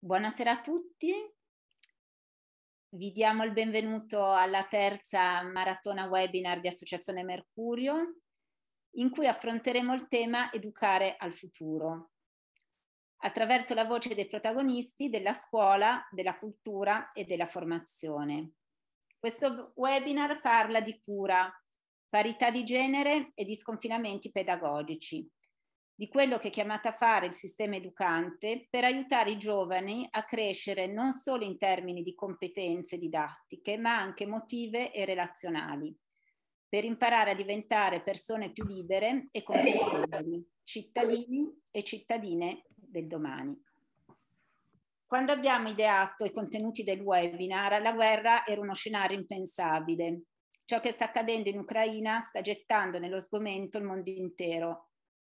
Buonasera a tutti. Vi diamo il benvenuto alla terza maratona webinar di Associazione Mercurio, in cui affronteremo il tema Educare al futuro, attraverso la voce dei protagonisti della scuola, della cultura e della formazione. Questo webinar parla di cura, parità di genere e di sconfinamenti pedagogici, di quello che è chiamato a fare il sistema educante per aiutare i giovani a crescere non solo in termini di competenze didattiche, ma anche emotive e relazionali, per imparare a diventare persone più libere e consapevoli, cittadini e cittadine del domani. Quando abbiamo ideato i contenuti del webinar, la guerra era uno scenario impensabile. Ciò che sta accadendo in Ucraina sta gettando nello sgomento il mondo intero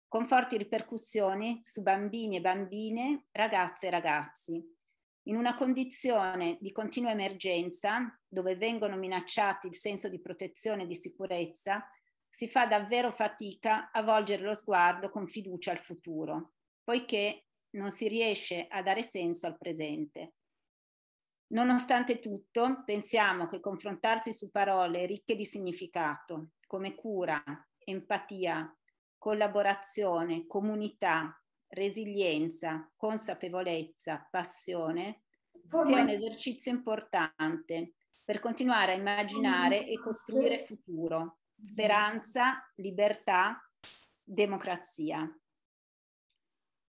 con forti ripercussioni su bambini e bambine, ragazze e ragazzi. In una condizione di continua emergenza, dove vengono minacciati il senso di protezione e di sicurezza, si fa davvero fatica a volgere lo sguardo con fiducia al futuro, poiché non si riesce a dare senso al presente. Nonostante tutto, pensiamo che confrontarsi su parole ricche di significato, come cura, empatia, collaborazione, comunità, resilienza, consapevolezza, passione, sia un esercizio importante per continuare a immaginare e costruire futuro, speranza, libertà, democrazia.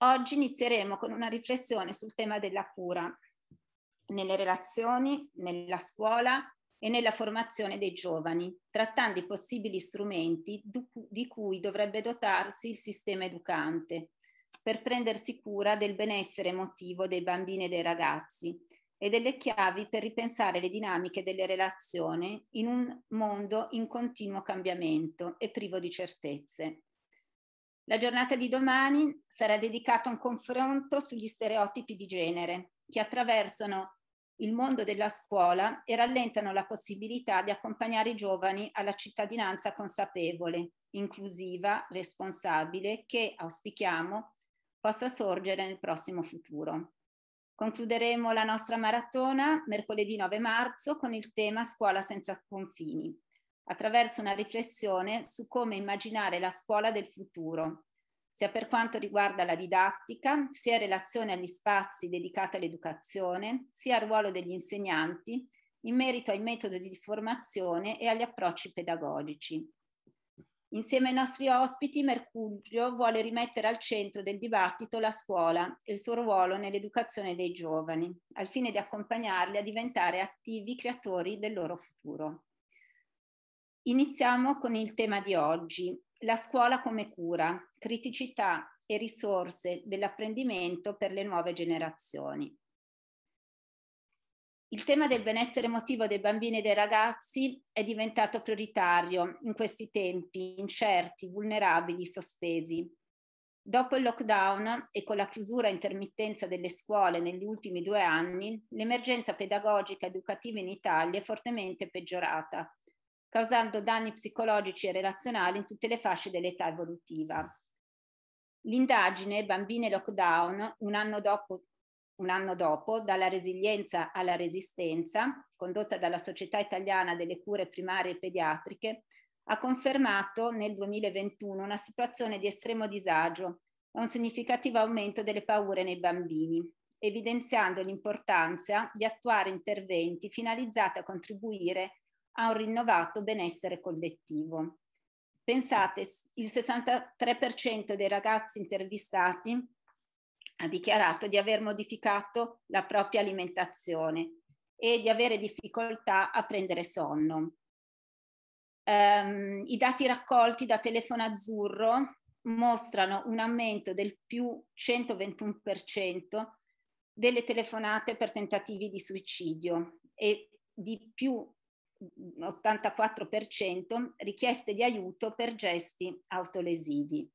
Oggi inizieremo con una riflessione sul tema della cura nelle relazioni, nella scuola, e nella formazione dei giovani, trattando i possibili strumenti di cui dovrebbe dotarsi il sistema educante per prendersi cura del benessere emotivo dei bambini e dei ragazzi e delle chiavi per ripensare le dinamiche delle relazioni in un mondo in continuo cambiamento e privo di certezze. La giornata di domani sarà dedicata a un confronto sugli stereotipi di genere che attraversano il mondo della scuola e rallentano la possibilità di accompagnare i giovani alla cittadinanza consapevole, inclusiva, responsabile, che auspichiamo possa sorgere nel prossimo futuro. Concluderemo la nostra maratona mercoledì 9 marzo con il tema Scuola senza confini, attraverso una riflessione su come immaginare la scuola del futuro, sia per quanto riguarda la didattica, sia in relazione agli spazi dedicati all'educazione, sia al ruolo degli insegnanti, in merito ai metodi di formazione e agli approcci pedagogici. Insieme ai nostri ospiti, Mercurio vuole rimettere al centro del dibattito la scuola e il suo ruolo nell'educazione dei giovani, al fine di accompagnarli a diventare attivi creatori del loro futuro. Iniziamo con il tema di oggi, la scuola come cura, criticità e risorse dell'apprendimento per le nuove generazioni. Il tema del benessere emotivo dei bambini e dei ragazzi è diventato prioritario in questi tempi incerti, vulnerabili, sospesi. Dopo il lockdown e con la chiusura intermittenza delle scuole negli ultimi due anni, l'emergenza pedagogica educativa in Italia è fortemente peggiorata causando danni psicologici e relazionali in tutte le fasce dell'età evolutiva. L'indagine Bambine Lockdown, un anno dopo un anno dopo, dalla resilienza alla resistenza, condotta dalla Società Italiana delle Cure Primarie e Pediatriche, ha confermato nel 2021 una situazione di estremo disagio e un significativo aumento delle paure nei bambini, evidenziando l'importanza di attuare interventi finalizzati a contribuire a un rinnovato benessere collettivo. Pensate, il 63% dei ragazzi intervistati ha dichiarato di aver modificato la propria alimentazione e di avere difficoltà a prendere sonno. Um, I dati raccolti da Telefono Azzurro mostrano un aumento del più 121% delle telefonate per tentativi di suicidio e di più 84% mm, richieste di aiuto per gesti autolesivi.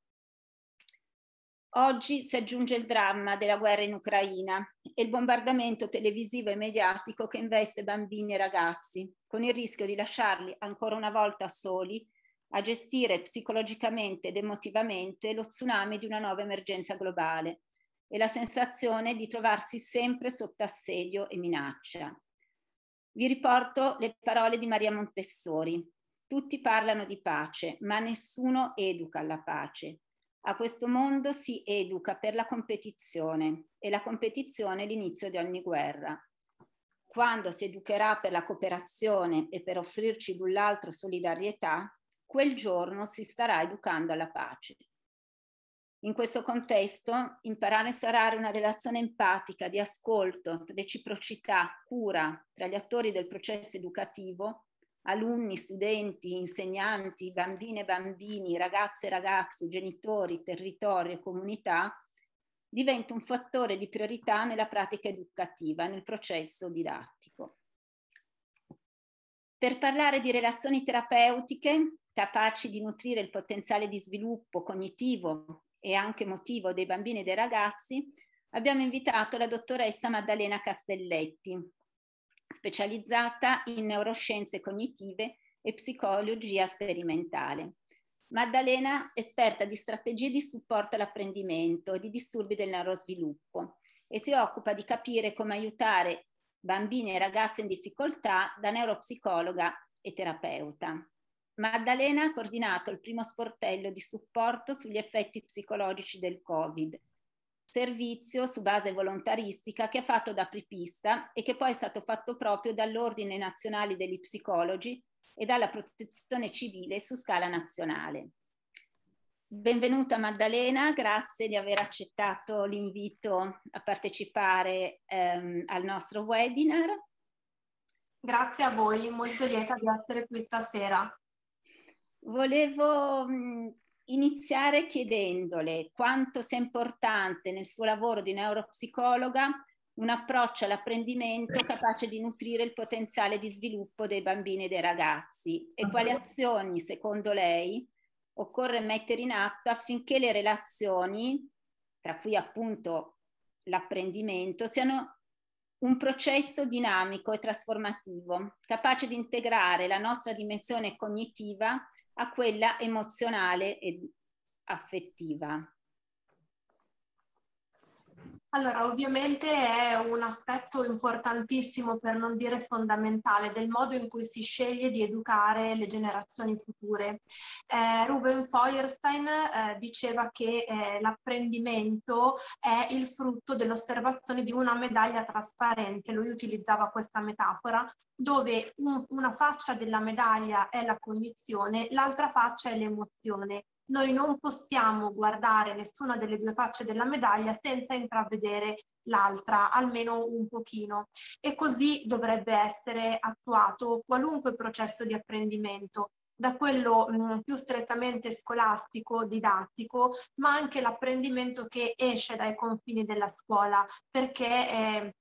Oggi si aggiunge il dramma della guerra in Ucraina e il bombardamento televisivo e mediatico che investe bambini e ragazzi, con il rischio di lasciarli ancora una volta soli a gestire psicologicamente ed emotivamente lo tsunami di una nuova emergenza globale e la sensazione di trovarsi sempre sotto assedio e minaccia. Vi riporto le parole di Maria Montessori. Tutti parlano di pace, ma nessuno educa alla pace. A questo mondo si educa per la competizione e la competizione è l'inizio di ogni guerra. Quando si educherà per la cooperazione e per offrirci l'un l'altro solidarietà, quel giorno si starà educando alla pace. In questo contesto, imparare a instaurare una relazione empatica di ascolto, reciprocità, cura tra gli attori del processo educativo, alunni, studenti, insegnanti, bambine e bambini, ragazze e ragazze, genitori, territori e comunità, diventa un fattore di priorità nella pratica educativa, nel processo didattico. Per parlare di relazioni terapeutiche capaci di nutrire il potenziale di sviluppo cognitivo, e anche motivo dei bambini e dei ragazzi, abbiamo invitato la dottoressa Maddalena Castelletti, specializzata in neuroscienze cognitive e psicologia sperimentale. Maddalena, esperta di strategie di supporto all'apprendimento e di disturbi del neurosviluppo e si occupa di capire come aiutare bambini e ragazze in difficoltà da neuropsicologa e terapeuta. Maddalena ha coordinato il primo sportello di supporto sugli effetti psicologici del Covid, servizio su base volontaristica che ha fatto da apripista e che poi è stato fatto proprio dall'Ordine Nazionale degli Psicologi e dalla Protezione Civile su scala nazionale. Benvenuta Maddalena, grazie di aver accettato l'invito a partecipare ehm, al nostro webinar. Grazie a voi, molto lieta di essere qui stasera. Volevo mhmm, iniziare chiedendole quanto sia importante nel suo lavoro di neuropsicologa un approccio all'apprendimento capace di nutrire il potenziale di sviluppo dei bambini e dei ragazzi e ah, quali azioni, secondo lei, occorre mettere in atto affinché le relazioni, tra cui appunto l'apprendimento, siano un processo dinamico e trasformativo, capace di integrare la nostra dimensione cognitiva a quella emozionale ed affettiva. Allora, ovviamente è un aspetto importantissimo, per non dire fondamentale, del modo in cui si sceglie di educare le generazioni future. Eh, Ruben Feuerstein eh, diceva che eh, l'apprendimento è il frutto dell'osservazione di una medaglia trasparente, lui utilizzava questa metafora, dove un, una faccia della medaglia è la cognizione, l'altra faccia è l'emozione noi non possiamo guardare nessuna delle due facce della medaglia senza intravedere l'altra, almeno un pochino. E così dovrebbe essere attuato qualunque processo di apprendimento, da quello mh, mm, più strettamente scolastico, didattico, ma anche l'apprendimento che esce dai confini della scuola, perché eh,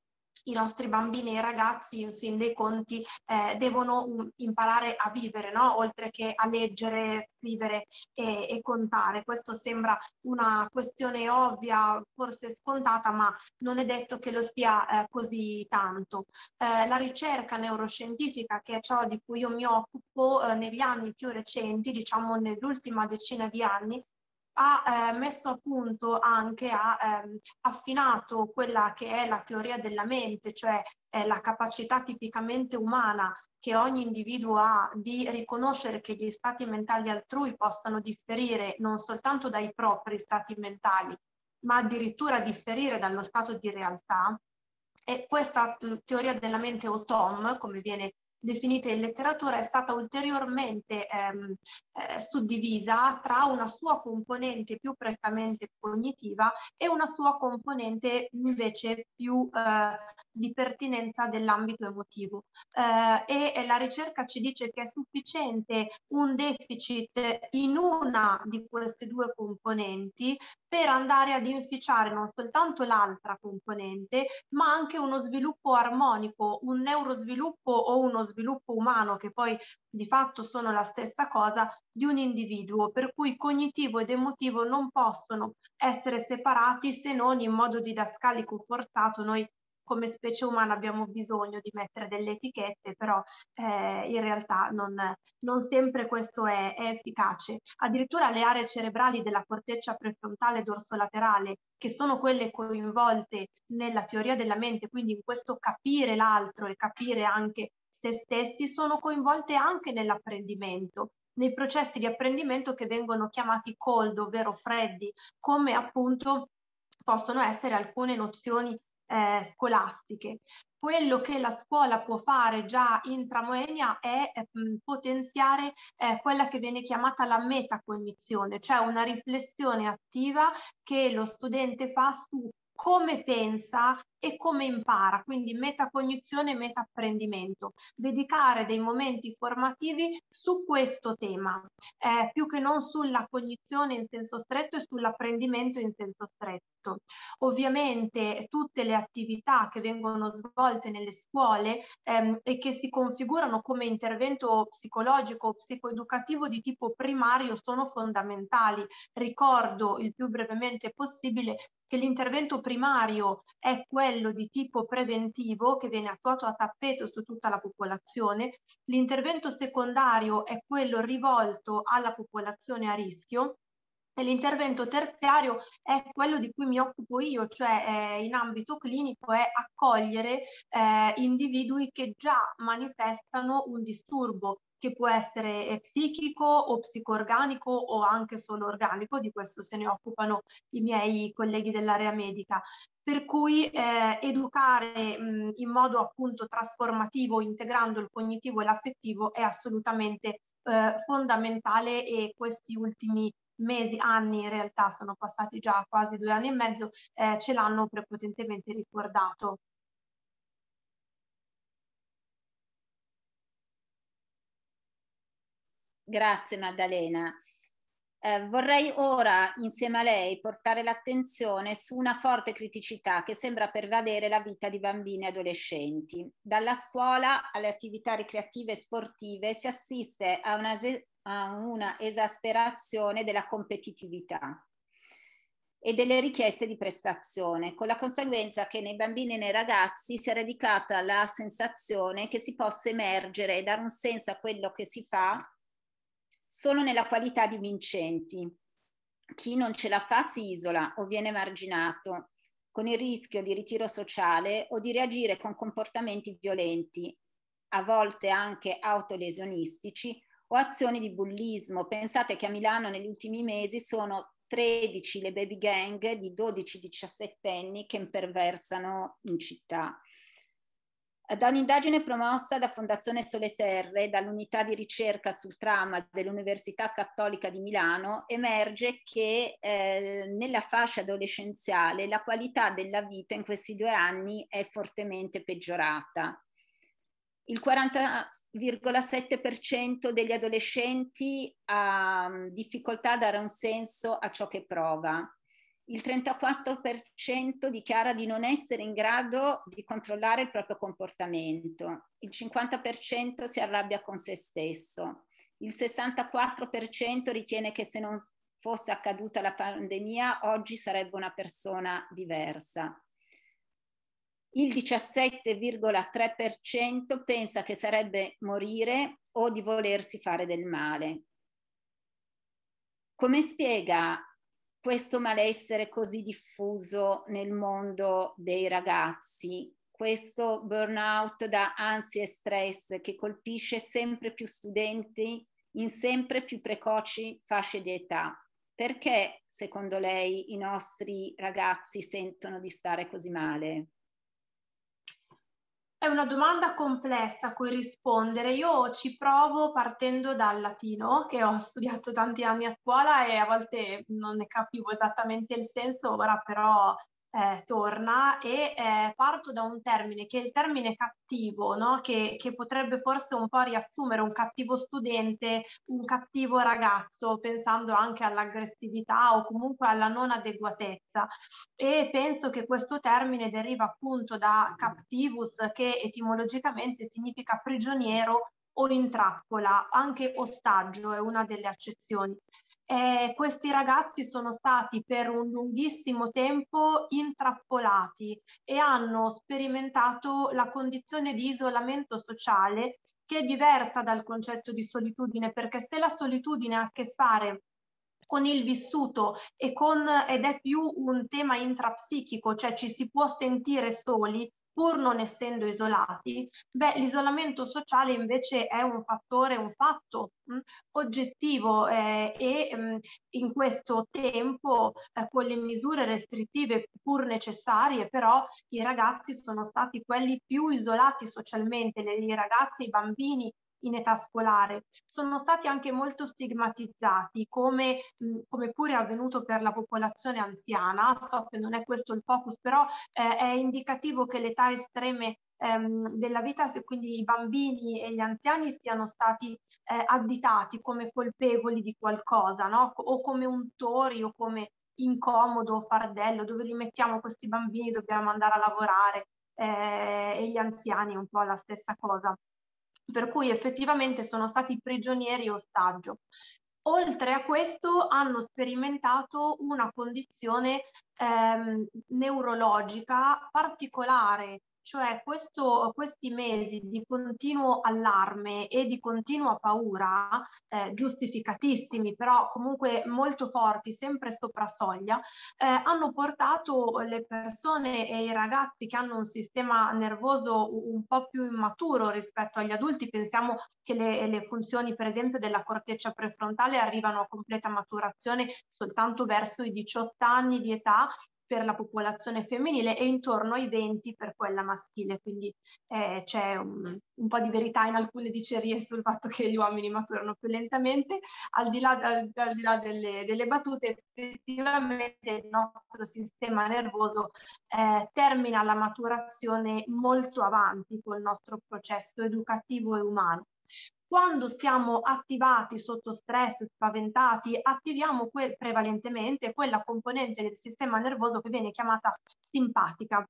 i nostri bambini e ragazzi in fin dei conti eh, devono mm, imparare a vivere, no? oltre che a leggere, scrivere e, e, contare. Questo sembra una questione ovvia, forse scontata, ma non è detto che lo sia eh, così tanto. Eh, la ricerca neuroscientifica, che è ciò di cui io mi occupo eh, negli anni più recenti, diciamo nell'ultima decina di anni, ha eh, messo a punto anche, ha ehm, affinato quella che è la teoria della mente, cioè eh, la capacità tipicamente umana che ogni individuo ha di riconoscere che gli stati mentali altrui possano differire non soltanto dai propri stati mentali, ma addirittura differire dallo stato di realtà. E questa teoria della mente o TOM, come viene definita in letteratura, è stata ulteriormente ehm, eh, suddivisa tra una sua componente più prettamente cognitiva e una sua componente invece più eh, di pertinenza dell'ambito emotivo. Eh, e la ricerca ci dice che è sufficiente un deficit in una di queste due componenti per andare ad inficiare non soltanto l'altra componente, ma anche uno sviluppo armonico, un neurosviluppo o uno sviluppo sviluppo umano, che poi di fatto sono la stessa cosa, di un individuo, per cui cognitivo ed emotivo non possono essere separati se non in modo didascalico forzato noi come specie umana abbiamo bisogno di mettere delle etichette, però eh, in realtà non, non sempre questo è, è, efficace. Addirittura le aree cerebrali della corteccia prefrontale dorsolaterale, che sono quelle coinvolte nella teoria della mente, quindi in questo capire l'altro e capire anche se stessi sono coinvolte anche nell'apprendimento nei processi di apprendimento che vengono chiamati cold, ovvero freddi, come appunto possono essere alcune nozioni eh, scolastiche. Quello che la scuola può fare già in tramoenia è eh, potenziare eh, quella che viene chiamata la metacognizione, cioè una riflessione attiva che lo studente fa su come pensa e come impara, quindi metacognizione e metaapprendimento. Dedicare dei momenti formativi su questo tema, eh, più che non sulla cognizione in senso stretto e sull'apprendimento in senso stretto. Ovviamente tutte le attività che vengono svolte nelle scuole ehm, e che si configurano come intervento psicologico o psicoeducativo di tipo primario sono fondamentali. Ricordo il più brevemente possibile che l'intervento primario è quello di tipo preventivo che viene attuato a tappeto su tutta la popolazione, l'intervento secondario è quello rivolto alla popolazione a rischio e L'intervento terziario è quello di cui mi occupo io, cioè eh, in ambito clinico è accogliere eh, individui che già manifestano un disturbo che può essere eh, psichico o psicoorganico o anche solo organico, di questo se ne occupano i miei colleghi dell'area medica. Per cui eh, educare mh, in modo appunto trasformativo, integrando il cognitivo e l'affettivo, è assolutamente eh, fondamentale e questi ultimi mesi, anni in realtà sono passati già quasi due anni e mezzo, eh, ce l'hanno prepotentemente ricordato. Grazie Maddalena. Eh, vorrei ora, insieme a lei, portare l'attenzione su una forte criticità che sembra pervadere la vita di bambini e adolescenti. Dalla scuola alle attività ricreative e sportive si assiste a una, a una esasperazione della competitività e delle richieste di prestazione, con la conseguenza che nei bambini e nei ragazzi si è radicata la sensazione che si possa emergere e dare un senso a quello che si fa solo nella qualità di vincenti. Chi non ce la fa si isola o viene marginato, con il rischio di ritiro sociale o di reagire con comportamenti violenti, a volte anche autolesionistici, o azioni di bullismo. Pensate che a Milano negli ultimi mesi sono 13 le baby gang di 12-17 anni che imperversano in città. Da un'indagine promossa da Fondazione Sole Terre, dall'unità di ricerca sul trauma dell'Università Cattolica di Milano, emerge che eh, nella fascia adolescenziale la qualità della vita in questi due anni è fortemente peggiorata. Il 40,7% degli adolescenti ha mm, difficoltà a dare un senso a ciò che prova il 34% dichiara di non essere in grado di controllare il proprio comportamento, il 50% si arrabbia con se stesso, il 64% ritiene che se non fosse accaduta la pandemia oggi sarebbe una persona diversa. Il 17,3% pensa che sarebbe morire o di volersi fare del male. Come spiega questo malessere così diffuso nel mondo dei ragazzi, questo burnout da ansia e stress che colpisce sempre più studenti in sempre più precoci fasce di età. Perché secondo lei i nostri ragazzi sentono di stare così male? È una domanda complessa a cui rispondere. Io ci provo partendo dal latino, che ho studiato tanti anni a scuola e a volte non ne capivo esattamente il senso, ora però eh, torna e eh, parto da un termine che è il termine cattivo, no? che, che, potrebbe forse un po' riassumere un cattivo studente, un cattivo ragazzo, pensando anche all'aggressività o comunque alla non adeguatezza. E penso che questo termine deriva appunto da captivus, che etimologicamente significa prigioniero o in trappola, anche ostaggio è una delle accezioni eh, questi ragazzi sono stati per un lunghissimo tempo intrappolati e hanno sperimentato la condizione di isolamento sociale che è diversa dal concetto di solitudine, perché se la solitudine ha a che fare con il vissuto e con, ed è più un tema intrapsichico, cioè ci si può sentire soli, pur non essendo isolati, beh, l'isolamento sociale invece è un fattore, un fatto mh, mm, oggettivo eh, e mh, mm, in questo tempo eh, con le misure restrittive pur necessarie, però i ragazzi sono stati quelli più isolati socialmente, i ragazzi, i bambini in età scolare. Sono stati anche molto stigmatizzati, come, come pure è avvenuto per la popolazione anziana. So che non è questo il focus, però eh, è indicativo che l'età estreme ehm, della vita, quindi i bambini e gli anziani siano stati eh, additati come colpevoli di qualcosa, no? o come untori o come incomodo, fardello, dove li mettiamo questi bambini, dobbiamo andare a lavorare eh, e gli anziani un po' la stessa cosa per cui effettivamente sono stati prigionieri ostaggio. Oltre a questo hanno sperimentato una condizione ehm, neurologica particolare cioè questo, questi mesi di continuo allarme e di continua paura, eh, giustificatissimi, però comunque molto forti, sempre sopra soglia, eh, hanno portato le persone e i ragazzi che hanno un sistema nervoso un po' più immaturo rispetto agli adulti. Pensiamo che le, le funzioni, per esempio, della corteccia prefrontale arrivano a completa maturazione soltanto verso i 18 anni di età per la popolazione femminile e intorno ai 20 per quella maschile, quindi eh, c'è un, un, po' di verità in alcune dicerie sul fatto che gli uomini maturano più lentamente, al di là, al, al di là delle, delle, battute, effettivamente il nostro sistema nervoso eh, termina la maturazione molto avanti col nostro processo educativo e umano. Quando siamo attivati sotto stress, spaventati, attiviamo quel, prevalentemente quella componente del sistema nervoso che viene chiamata simpatica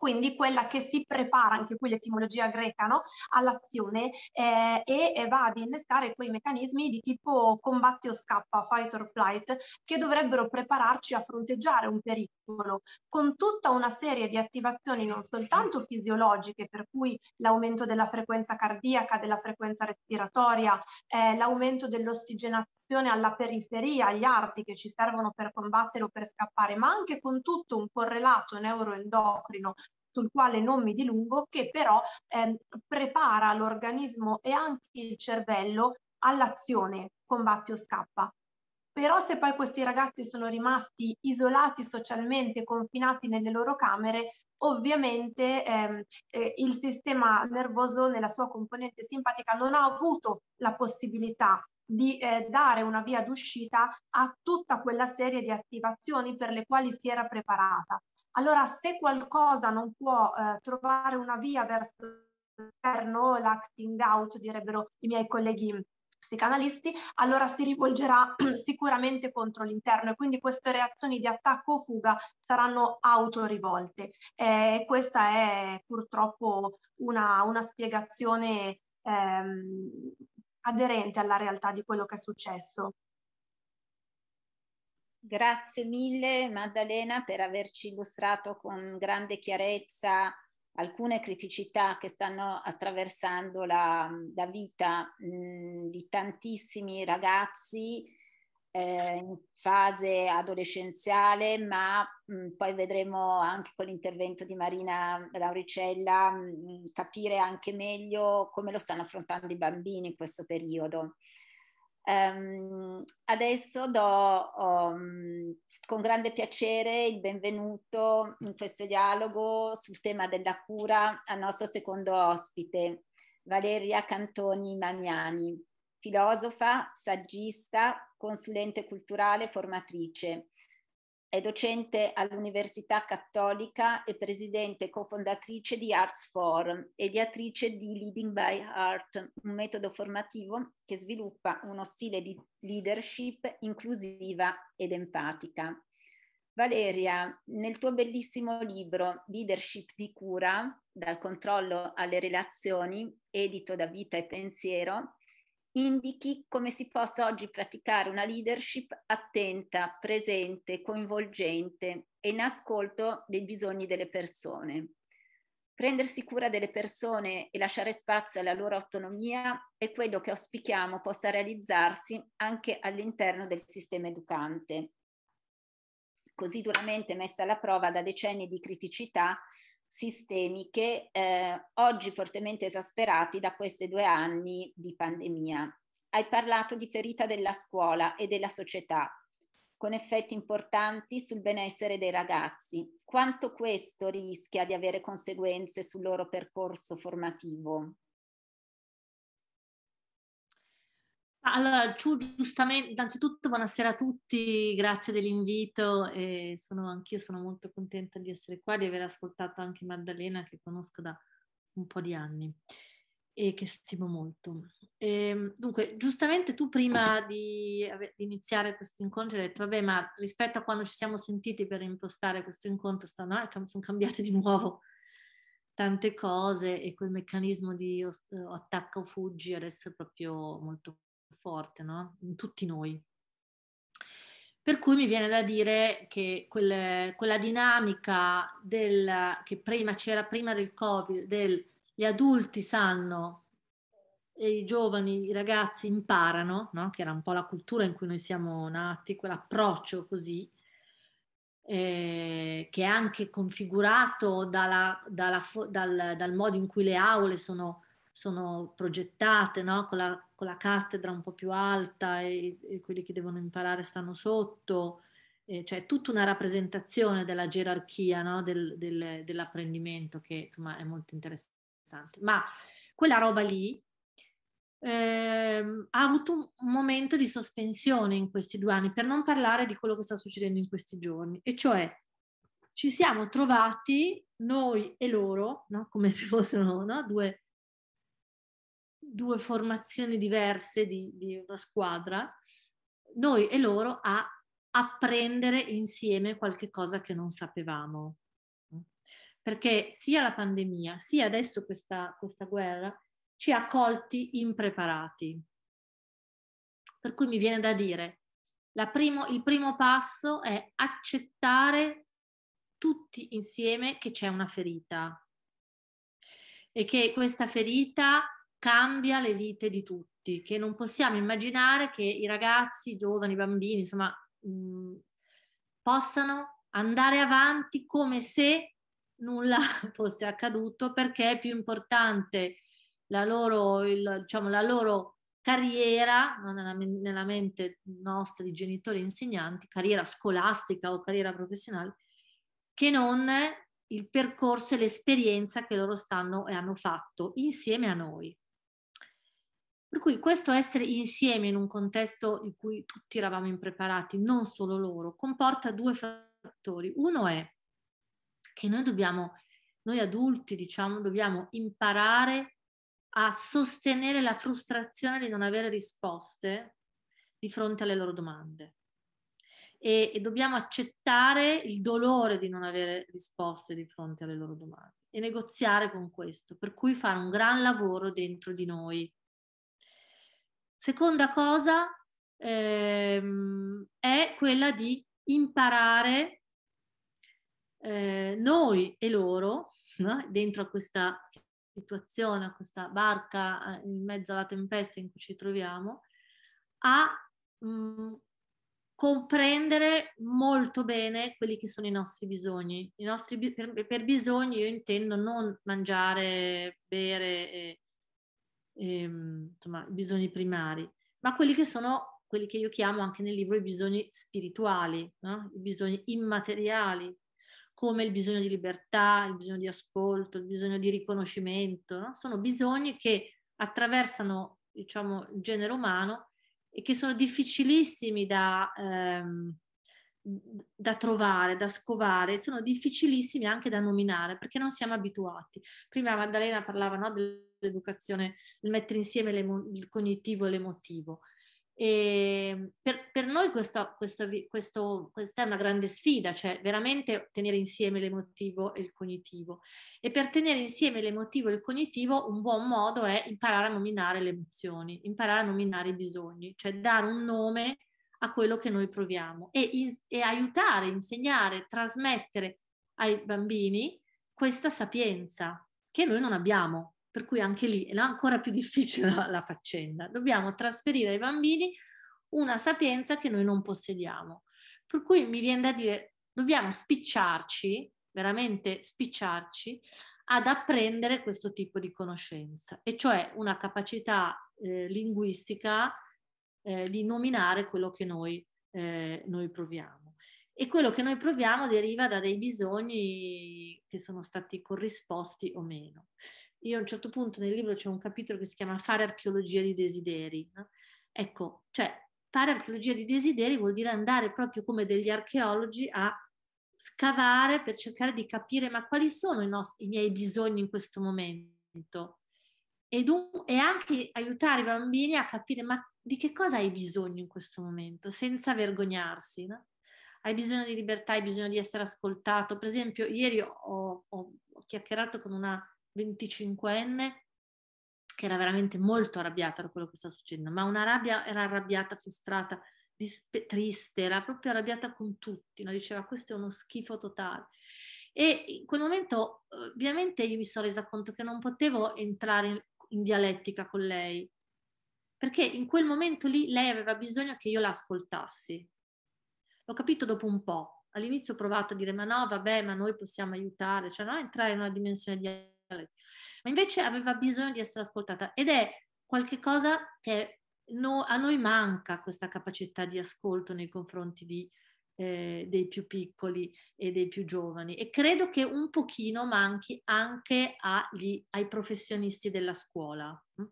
quindi quella che si prepara, anche qui l'etimologia greca, no? all'azione eh, e va ad innescare quei meccanismi di tipo combatti o scappa, fight or flight, che dovrebbero prepararci a fronteggiare un pericolo, con tutta una serie di attivazioni non soltanto fisiologiche, per cui l'aumento della frequenza cardiaca, della frequenza respiratoria, eh, l'aumento dell'ossigenazione alla periferia, agli arti che ci servono per combattere o per scappare, ma anche con tutto un correlato neuroendocrino sul quale non mi dilungo, che però eh, prepara l'organismo e anche il cervello all'azione combatti o scappa. Però se poi questi ragazzi sono rimasti isolati socialmente, confinati nelle loro camere, ovviamente ehm, eh, il sistema nervoso nella sua componente simpatica non ha avuto la possibilità di eh, dare una via d'uscita a tutta quella serie di attivazioni per le quali si era preparata. Allora se qualcosa non può eh, trovare una via verso l'esterno, l'acting out direbbero i miei colleghi psicanalisti, allora si rivolgerà sicuramente contro l'interno e quindi queste reazioni di attacco o fuga saranno autorivolte. Eh, questa è purtroppo una, una spiegazione ehm, aderente alla realtà di quello che è successo. Grazie mille Maddalena per averci illustrato con grande chiarezza alcune criticità che stanno attraversando la, la vita mh, mm, di tantissimi ragazzi eh, in fase adolescenziale, ma mh, mm, poi vedremo anche con l'intervento di Marina Lauricella mh, mm, capire anche meglio come lo stanno affrontando i bambini in questo periodo. Um, adesso do um, con grande piacere il benvenuto in questo dialogo sul tema della cura al nostro secondo ospite, Valeria Cantoni Magnani, filosofa, saggista, consulente culturale e formatrice è docente all'Università Cattolica e presidente e cofondatrice di Arts Forum e ideatrice di Leading by Art, un metodo formativo che sviluppa uno stile di leadership inclusiva ed empatica. Valeria, nel tuo bellissimo libro Leadership di cura, dal controllo alle relazioni, edito da Vita e Pensiero, indichi come si possa oggi praticare una leadership attenta, presente, coinvolgente e in ascolto dei bisogni delle persone. Prendersi cura delle persone e lasciare spazio alla loro autonomia è quello che auspichiamo possa realizzarsi anche all'interno del sistema educante. Così duramente messa alla prova da decenni di criticità, sistemi che eh, oggi fortemente esasperati da questi due anni di pandemia. Hai parlato di ferita della scuola e della società, con effetti importanti sul benessere dei ragazzi. Quanto questo rischia di avere conseguenze sul loro percorso formativo? Allora, tu giustamente, innanzitutto buonasera a tutti, grazie dell'invito, e sono, anch'io sono molto contenta di essere qua, di aver ascoltato anche Maddalena che conosco da un po' di anni e che stimo molto. E, ehm, dunque, giustamente tu prima di, di iniziare questo incontro hai detto, vabbè, ma rispetto a quando ci siamo sentiti per impostare questo incontro, stanno, sono cambiate di nuovo tante cose e quel meccanismo di attacco o fuggi adesso è proprio molto forte no? in tutti noi. Per cui mi viene da dire che quelle, quella dinamica del, che prima c'era prima del Covid, del gli adulti sanno e i giovani, i ragazzi imparano, no? che era un po' la cultura in cui noi siamo nati, quell'approccio così, eh, che è anche configurato dalla, dalla, dal, dal, modo in cui le aule sono sono progettate no? con, la, con, la, cattedra un po' più alta e, e quelli che devono imparare stanno sotto, eh, cioè tutta una rappresentazione della gerarchia no? del, del, dell'apprendimento che insomma è molto interessante. Ma quella roba lì eh, ha avuto un momento di sospensione in questi due anni, per non parlare di quello che sta succedendo in questi giorni, e cioè ci siamo trovati noi e loro, no? come se fossero no? due due formazioni diverse di, di una squadra, noi e loro a apprendere insieme qualche cosa che non sapevamo. Perché sia la pandemia, sia adesso questa, questa guerra ci ha colti impreparati. Per cui mi viene da dire, primo, il primo passo è accettare tutti insieme che c'è una ferita e che questa ferita cambia le vite di tutti, che non possiamo immaginare che i ragazzi, i giovani, i bambini, insomma, mh, mm, possano andare avanti come se nulla fosse accaduto perché è più importante la loro, il, diciamo, la loro carriera nella, nella, mente nostra di genitori e insegnanti, carriera scolastica o carriera professionale, che non il percorso e l'esperienza che loro stanno e hanno fatto insieme a noi. Per cui questo essere insieme in un contesto in cui tutti eravamo impreparati, non solo loro, comporta due fattori. Uno è che noi dobbiamo, noi adulti diciamo, dobbiamo imparare a sostenere la frustrazione di non avere risposte di fronte alle loro domande. E, e, dobbiamo accettare il dolore di non avere risposte di fronte alle loro domande e negoziare con questo, per cui fare un gran lavoro dentro di noi Seconda cosa ehm, è quella di imparare eh, noi e loro, no? dentro a questa situazione, a questa barca eh, in mezzo alla tempesta in cui ci troviamo, a mh, mm, comprendere molto bene quelli che sono i nostri bisogni. I nostri, per, per bisogni io intendo non mangiare, bere, e, ehm, insomma, i bisogni primari, ma quelli che sono quelli che io chiamo anche nel libro i bisogni spirituali, no? i bisogni immateriali, come il bisogno di libertà, il bisogno di ascolto, il bisogno di riconoscimento. No? Sono bisogni che attraversano diciamo, il genere umano e che sono difficilissimi da, ehm, da trovare, da scovare, sono difficilissimi anche da nominare perché non siamo abituati. Prima Maddalena parlava no, del l'educazione, il mettere insieme il cognitivo e l'emotivo. E ehm, per, per, noi questo, questo, questo, questa è una grande sfida, cioè veramente tenere insieme l'emotivo e il cognitivo. E per tenere insieme l'emotivo e il cognitivo un buon modo è imparare a nominare le emozioni, imparare a nominare i bisogni, cioè dare un nome a quello che noi proviamo e, in, e aiutare, insegnare, trasmettere ai bambini questa sapienza che noi non abbiamo, per cui anche lì è ancora più difficile la, la faccenda. Dobbiamo trasferire ai bambini una sapienza che noi non possediamo. Per cui mi viene da dire, dobbiamo spicciarci, veramente spicciarci, ad apprendere questo tipo di conoscenza, e cioè una capacità eh, linguistica eh, di nominare quello che noi, eh, noi proviamo. E quello che noi proviamo deriva da dei bisogni che sono stati corrisposti o meno. Io a un certo punto nel libro c'è un capitolo che si chiama Fare archeologia di desideri. No? Ecco, cioè fare archeologia di desideri vuol dire andare proprio come degli archeologi a scavare per cercare di capire ma quali sono i, nostri, i miei bisogni in questo momento e, dun- e anche aiutare i bambini a capire ma di che cosa hai bisogno in questo momento senza vergognarsi. No? Hai bisogno di libertà, hai bisogno di essere ascoltato. Per esempio, ieri ho, ho, ho chiacchierato con una 25enne che era veramente molto arrabbiata da quello che sta succedendo, ma una rabbia era arrabbiata, frustrata, disp- triste, era proprio arrabbiata con tutti, no? diceva questo è uno schifo totale. E in quel momento eh, ovviamente io mi sono resa conto che non potevo entrare in, in dialettica con lei, perché in quel momento lì lei aveva bisogno che io la ascoltassi. L'ho capito dopo un po'. All'inizio ho provato a dire ma no, vabbè, ma noi possiamo aiutare, cioè non entrare in una dimensione di ma invece aveva bisogno di essere ascoltata ed è qualcosa che no, a noi manca questa capacità di ascolto nei confronti di, eh, dei più piccoli e dei più giovani e credo che un pochino manchi anche agli, ai professionisti della scuola mm?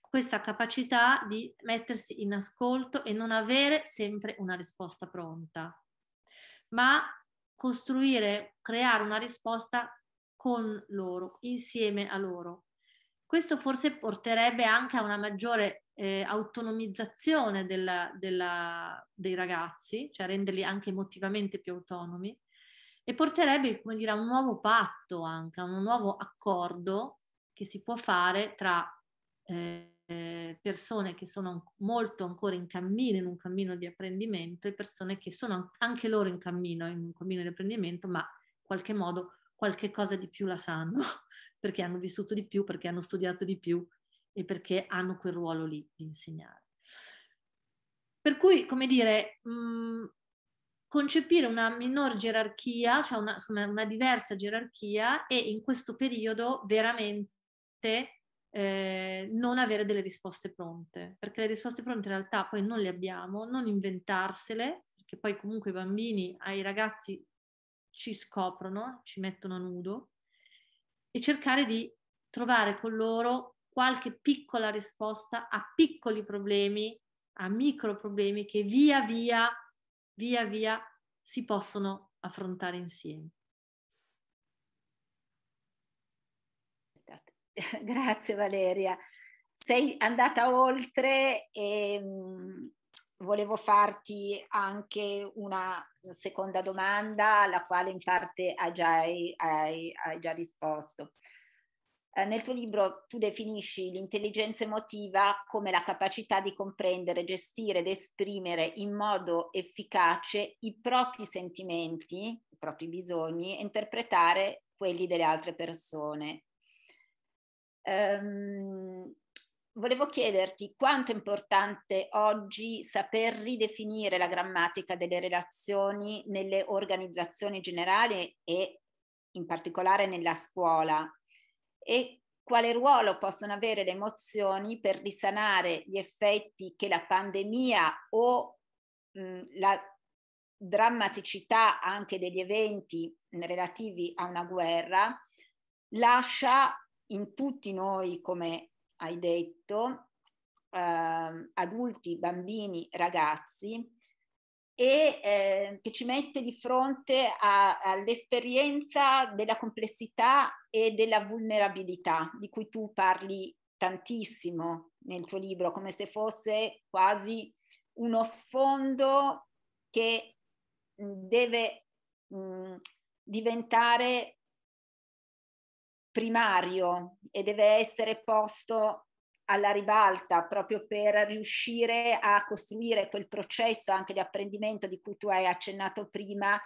questa capacità di mettersi in ascolto e non avere sempre una risposta pronta ma costruire, creare una risposta con loro, insieme a loro. Questo forse porterebbe anche a una maggiore eh, autonomizzazione della, della, dei ragazzi, cioè renderli anche emotivamente più autonomi, e porterebbe come dire, a un nuovo patto anche, a un nuovo accordo che si può fare tra eh, persone che sono molto ancora in cammino, in un cammino di apprendimento, e persone che sono anche loro in cammino, in un cammino di apprendimento, ma in qualche modo qualche cosa di più la sanno, perché hanno vissuto di più, perché hanno studiato di più e perché hanno quel ruolo lì di insegnare. Per cui, come dire, mh, mm, concepire una minor gerarchia, cioè una, insomma, una diversa gerarchia e in questo periodo veramente eh, non avere delle risposte pronte, perché le risposte pronte in realtà poi non le abbiamo, non inventarsele, perché poi comunque i bambini, ai ragazzi ci scoprono, ci mettono a nudo e cercare di trovare con loro qualche piccola risposta a piccoli problemi, a micro problemi che via via, via via si possono affrontare insieme. Grazie Valeria sei andata oltre e, mm, volevo farti anche una seconda domanda alla quale in parte hai già, hai, hai già risposto. Eh, nel tuo libro tu definisci l'intelligenza emotiva come la capacità di comprendere, gestire ed esprimere in modo efficace i propri sentimenti, i propri bisogni e interpretare quelli delle altre persone. Um, volevo chiederti quanto è importante oggi saper ridefinire la grammatica delle relazioni nelle organizzazioni generali e in particolare nella scuola e quale ruolo possono avere le emozioni per risanare gli effetti che la pandemia o mh, mm, la drammaticità anche degli eventi relativi a una guerra lascia in tutti noi come hai detto, eh, adulti, bambini, ragazzi, e eh, che ci mette di fronte a, all'esperienza della complessità e della vulnerabilità di cui tu parli tantissimo nel tuo libro, come se fosse quasi uno sfondo che deve mh, diventare primario e deve essere posto alla ribalta proprio per riuscire a costruire quel processo anche di apprendimento di cui tu hai accennato prima,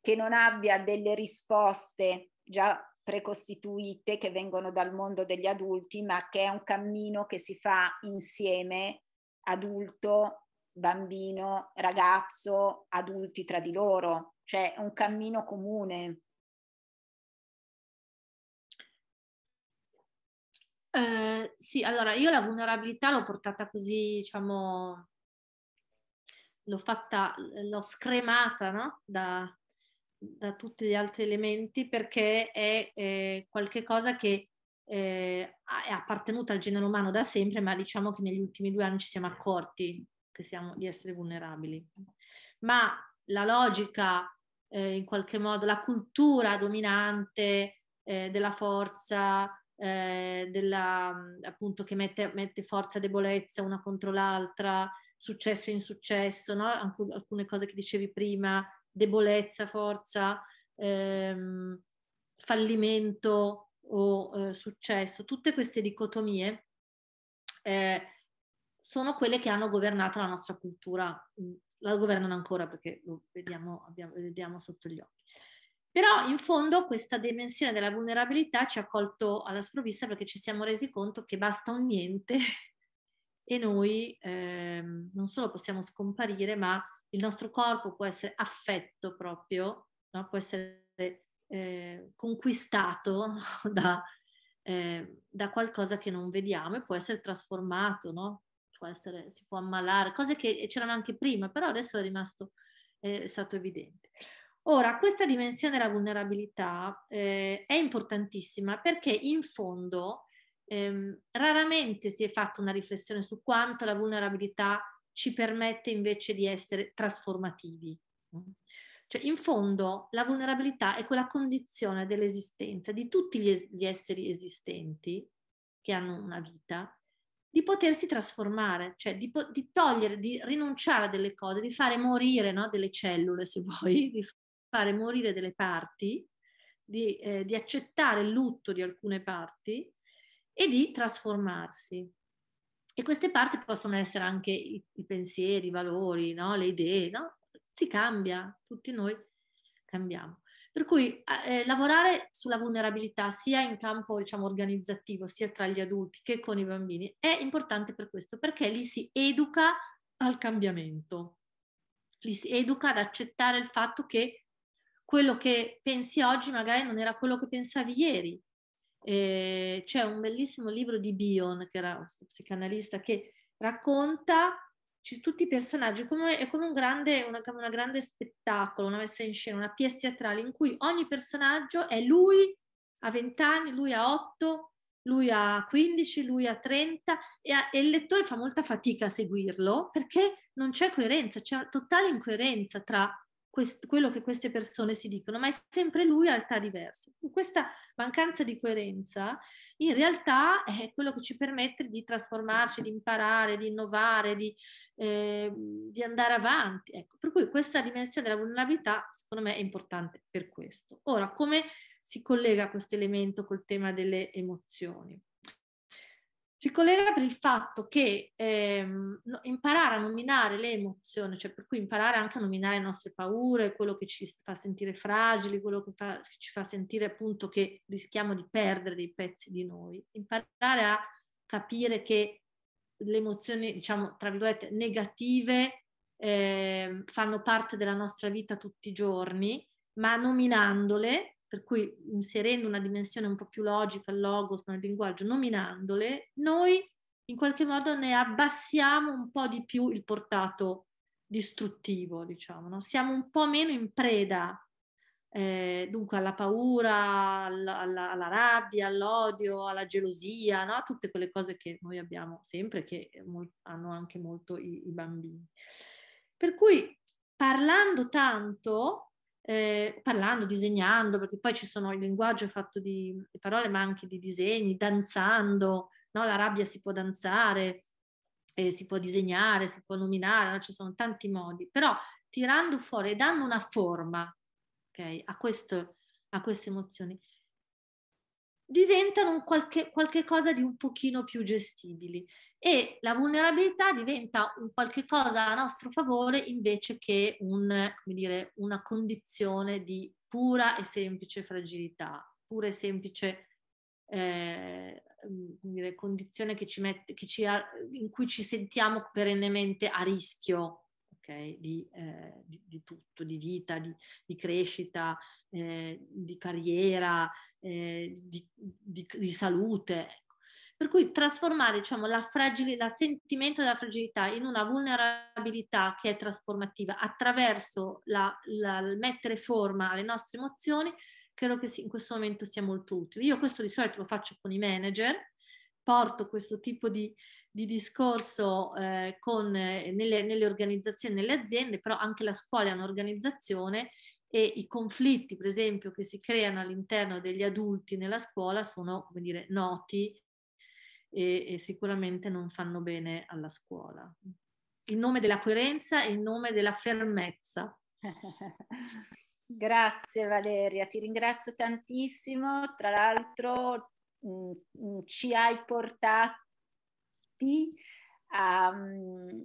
che non abbia delle risposte già precostituite che vengono dal mondo degli adulti, ma che è un cammino che si fa insieme, adulto, bambino, ragazzo, adulti tra di loro, cioè un cammino comune. Eh, sì, allora io la vulnerabilità l'ho portata così, diciamo, l'ho fatta, l'ho scremata no? da, da, tutti gli altri elementi perché è eh, qualcosa che eh, è appartenuto al genere umano da sempre, ma diciamo che negli ultimi due anni ci siamo accorti che siamo, di essere vulnerabili. Ma la logica, eh, in qualche modo, la cultura dominante eh, della forza, eh, della, appunto, che mette, mette forza e debolezza una contro l'altra, successo e insuccesso, no? Alcun, alcune cose che dicevi prima, debolezza, forza, ehm, fallimento o eh, successo, tutte queste dicotomie eh, sono quelle che hanno governato la nostra cultura, la governano ancora perché lo boh, vediamo, abbiamo, vediamo sotto gli occhi. Però in fondo questa dimensione della vulnerabilità ci ha colto alla sprovvista perché ci siamo resi conto che basta un niente e noi ehm, non solo possiamo scomparire, ma il nostro corpo può essere affetto proprio, no? può essere eh, conquistato da, eh, da, qualcosa che non vediamo e può essere trasformato, no? può essere, si può ammalare, cose che c'erano anche prima, però adesso è rimasto, eh, è stato evidente. Ora, questa dimensione della vulnerabilità eh, è importantissima perché in fondo ehm, raramente si è fatta una riflessione su quanto la vulnerabilità ci permette invece di essere trasformativi. Cioè, in fondo, la vulnerabilità è quella condizione dell'esistenza di tutti gli, es- gli esseri esistenti che hanno una vita, di potersi trasformare, cioè di, po- di togliere, di rinunciare a delle cose, di fare morire no? delle cellule, se vuoi, di fare morire delle parti, di, eh, di accettare il lutto di alcune parti e di trasformarsi. E queste parti possono essere anche i, i pensieri, i valori, no? le idee, no? si cambia, tutti noi cambiamo. Per cui eh, lavorare sulla vulnerabilità sia in campo diciamo, organizzativo, sia tra gli adulti che con i bambini, è importante per questo, perché li si educa al cambiamento, li si educa ad accettare il fatto che quello che pensi oggi magari non era quello che pensavi ieri. Eh, c'è un bellissimo libro di Bion, che era un psicanalista, che racconta c- tutti i personaggi, come, è come un grande, una, una grande spettacolo, una messa in scena, una pièce teatrale in cui ogni personaggio è lui a 20 anni, lui a 8, lui a 15, lui a 30 e, a, e, il lettore fa molta fatica a seguirlo perché non c'è coerenza, c'è totale incoerenza tra quest- quello che queste persone si dicono, ma è sempre lui realtà diverse. Questa mancanza di coerenza in realtà è quello che ci permette di trasformarci, di imparare, di innovare, di, eh, di andare avanti. Ecco, per cui questa dimensione della vulnerabilità, secondo me, è importante per questo. Ora, come si collega questo elemento col tema delle emozioni? si collega per il fatto che ehm, imparare a nominare le emozioni, cioè per cui imparare anche a nominare le nostre paure, quello che ci fa sentire fragili, quello che, fa, che ci fa sentire appunto che rischiamo di perdere dei pezzi di noi, imparare a capire che le emozioni, diciamo, tra virgolette, negative eh, fanno parte della nostra vita tutti i giorni, ma nominandole per cui inserendo una dimensione un po' più logica al logos nel linguaggio, nominandole, noi in qualche modo ne abbassiamo un po' di più il portato distruttivo, diciamo, no? siamo un po' meno in preda eh, dunque alla paura, alla, alla, alla, rabbia, all'odio, alla gelosia, no? tutte quelle cose che noi abbiamo sempre, che molt- hanno anche molto i, i bambini. Per cui parlando tanto eh, parlando, disegnando, perché poi ci sono il linguaggio fatto di, parole ma anche di disegni, danzando, no? la rabbia si può danzare, eh, si può disegnare, si può nominare, no? ci sono tanti modi, però tirando fuori e dando una forma okay, a, questo, a, queste emozioni, diventano qualche, qualche, cosa di un pochino più gestibili e la vulnerabilità diventa un qualche cosa a nostro favore invece che un, dire, una condizione di pura e semplice fragilità, pura e semplice eh, mm, dire, condizione che ci mette, che ci in cui ci sentiamo perennemente a rischio okay? di, eh, di, di, tutto, di vita, di, di crescita, eh, di carriera, eh, di, salute. Per cui trasformare diciamo, la fragili- la sentimento della fragilità in una vulnerabilità che è trasformativa attraverso la, la, il mettere forma alle nostre emozioni, credo che in questo momento sia molto utile. Io questo di solito lo faccio con i manager, porto questo tipo di, di discorso eh, con, eh, nelle, nelle, organizzazioni, nelle aziende, però anche la scuola è un'organizzazione e i conflitti, per esempio, che si creano all'interno degli adulti nella scuola sono, come dire, noti e, e sicuramente non fanno bene alla scuola. Il nome della coerenza e il nome della fermezza. Grazie Valeria, ti ringrazio tantissimo. Tra l'altro mh, mm, mm, ci hai portati a, mm,